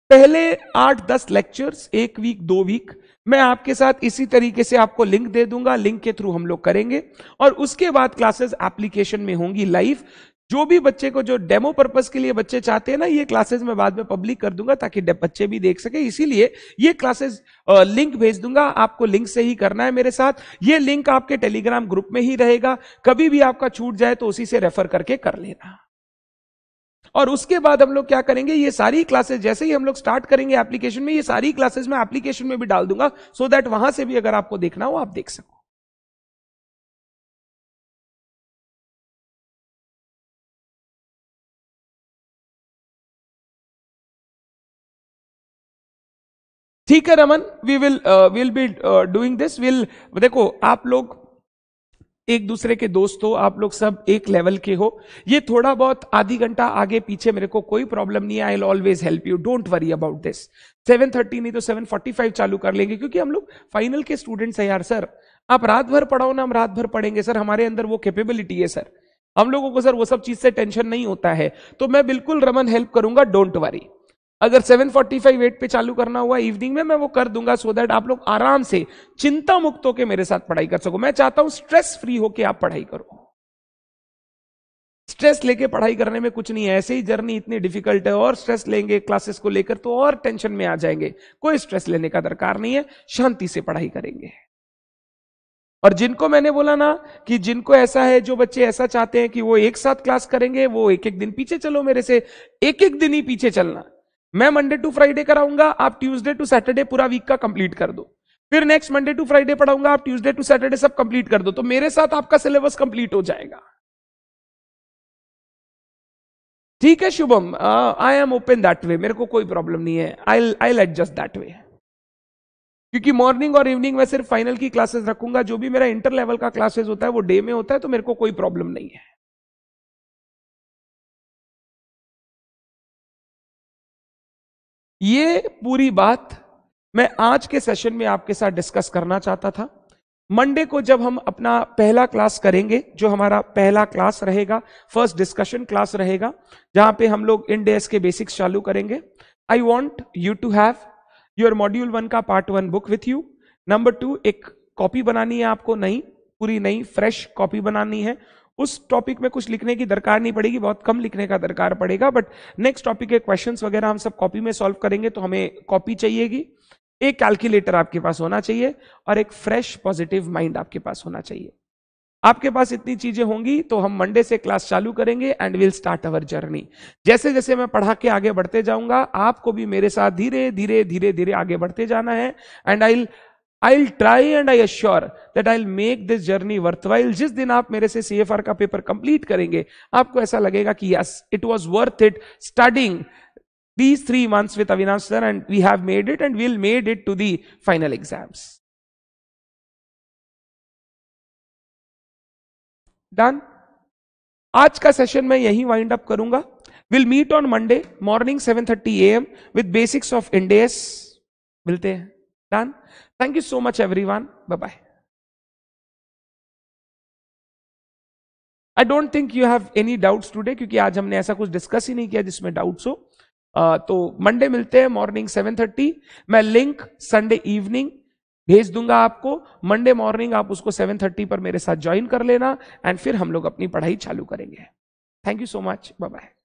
पहले आठ दस लेक्चर्स एक वीक दो वीक मैं आपके साथ इसी तरीके से आपको लिंक दे दूंगा लिंक के थ्रू हम लोग करेंगे और उसके बाद क्लासेस एप्लीकेशन में होंगी लाइव जो भी बच्चे को जो डेमो पर्पज के लिए बच्चे चाहते हैं ना ये क्लासेस मैं बाद में पब्लिक कर दूंगा ताकि बच्चे भी देख सके इसीलिए ये क्लासेस लिंक भेज दूंगा आपको लिंक से ही करना है मेरे साथ ये लिंक आपके टेलीग्राम ग्रुप में ही रहेगा कभी भी आपका छूट जाए तो उसी से रेफर करके कर लेना और उसके बाद हम लोग क्या करेंगे ये सारी क्लासेस जैसे ही हम लोग स्टार्ट करेंगे एप्लीकेशन में ये सारी क्लासेस मैं एप्लीकेशन में भी डाल दूंगा सो so दैट वहां से भी अगर आपको देखना हो आप देख सको ठीक है Raman we will will be doing this will देखो आप लोग एक दूसरे के दोस्त हो आप लोग सब एक लेवल के हो ये थोड़ा बहुत आधी घंटा आगे पीछे मेरे को कोई प्रॉब्लम नहीं है I always help you don't worry about this 7:30 नहीं तो 7:45 चालू कर लेंगे क्योंकि हम लोग फाइनल के स्टूडेंट्स हैं यार सर आप रात भर पढ़ाओ ना हम रात भर पढ़ेंगे सर हमारे अंदर वो कैपेबिलिटी है सर हम लोगों को सर वो सब चीज से टेंशन नहीं होता है तो मैं बिल्कुल रमन हेल्प करूंगा डोंट वरी अगर 745 वेट पे चालू करना हुआ इवनिंग में मैं वो कर दूंगा सो दैट आप लोग आराम से चिंता मुक्त होकर मेरे साथ पढ़ाई कर सको मैं चाहता हूं स्ट्रेस फ्री होके आप पढ़ाई करो स्ट्रेस लेके पढ़ाई करने में कुछ नहीं है ऐसे ही जर्नी इतनी डिफिकल्ट है और स्ट्रेस लेंगे क्लासेस को लेकर तो और टेंशन में आ जाएंगे कोई स्ट्रेस लेने का दरकार नहीं है शांति से पढ़ाई करेंगे और जिनको मैंने बोला ना कि जिनको ऐसा है जो बच्चे ऐसा चाहते हैं कि वो एक साथ क्लास करेंगे वो एक एक दिन पीछे चलो मेरे से एक एक दिन ही पीछे चलना मैं मंडे टू फ्राइडे कराऊंगा आप ट्यूसडे टू सैटरडे पूरा वीक का कंप्लीट कर दो फिर नेक्स्ट मंडे टू फ्राइडे पढ़ाऊंगा आप ट्यूसडे टू सैटरडे सब कंप्लीट कर दो तो मेरे साथ आपका सिलेबस कंप्लीट हो जाएगा ठीक है Shubham I am open that way मेरे को कोई प्रॉब्लम नहीं है आई आई एडजस्ट दैट वे क्योंकि मॉर्निंग और इवनिंग में सिर्फ फाइनल की क्लासेस रखूंगा जो भी मेरा इंटर लेवल का क्लासेस होता है वो डे में होता है तो मेरे को कोई प्रॉब्लम नहीं है ये पूरी बात मैं आज के सेशन में आपके साथ डिस्कस करना चाहता था मंडे को जब हम अपना पहला क्लास करेंगे जो हमारा पहला क्लास रहेगा फर्स्ट डिस्कशन क्लास रहेगा जहां पे हम लोग इन डेस के बेसिक्स चालू करेंगे I want you to have your module one का part one book with you number two एक कॉपी बनानी है आपको नई पूरी नई फ्रेश कॉपी बनानी है उस टॉपिक में कुछ लिखने की दरकार नहीं पड़ेगी बहुत कम लिखने का दरकार पड़ेगा बट नेक्स्ट टॉपिक के क्वेश्चन वगैरह हम सब कॉपी में सॉल्व करेंगे तो हमें कॉपी चाहिएगी एक कैलकुलेटर आपके पास होना चाहिए और एक फ्रेश पॉजिटिव माइंड आपके पास होना चाहिए आपके पास इतनी चीजें होंगी तो हम मंडे से क्लास चालू करेंगे and will start our journey जैसे जैसे मैं पढ़ा के आगे बढ़ते जाऊंगा आपको भी मेरे साथ धीरे धीरे धीरे धीरे आगे बढ़ते जाना है and I I try and I assure that I make this journey worthwhile जिस दिन आप मेरे से सी का पेपर कंप्लीट करेंगे आपको ऐसा लगेगा कि yes it was worth it studying these three months with Avinash sir and we have made it and we'll made it to the final exams done आज का सेशन मैं यही वाइंड अप करूंगा will meet on Monday morning 7:30 AM with basics of indices मिलते हैं done thank you so much everyone bye I don't think you have any doubts today क्योंकि आज हमने ऐसा कुछ डिस्कस ही नहीं किया जिसमें डाउट्स हो uh, तो मंडे मिलते हैं मॉर्निंग 7:30 मैं लिंक संडे इवनिंग भेज दूंगा आपको मंडे मॉर्निंग आप उसको 7:30 पर मेरे साथ ज्वाइन कर लेना एंड फिर हम लोग अपनी पढ़ाई चालू करेंगे thank you so much bye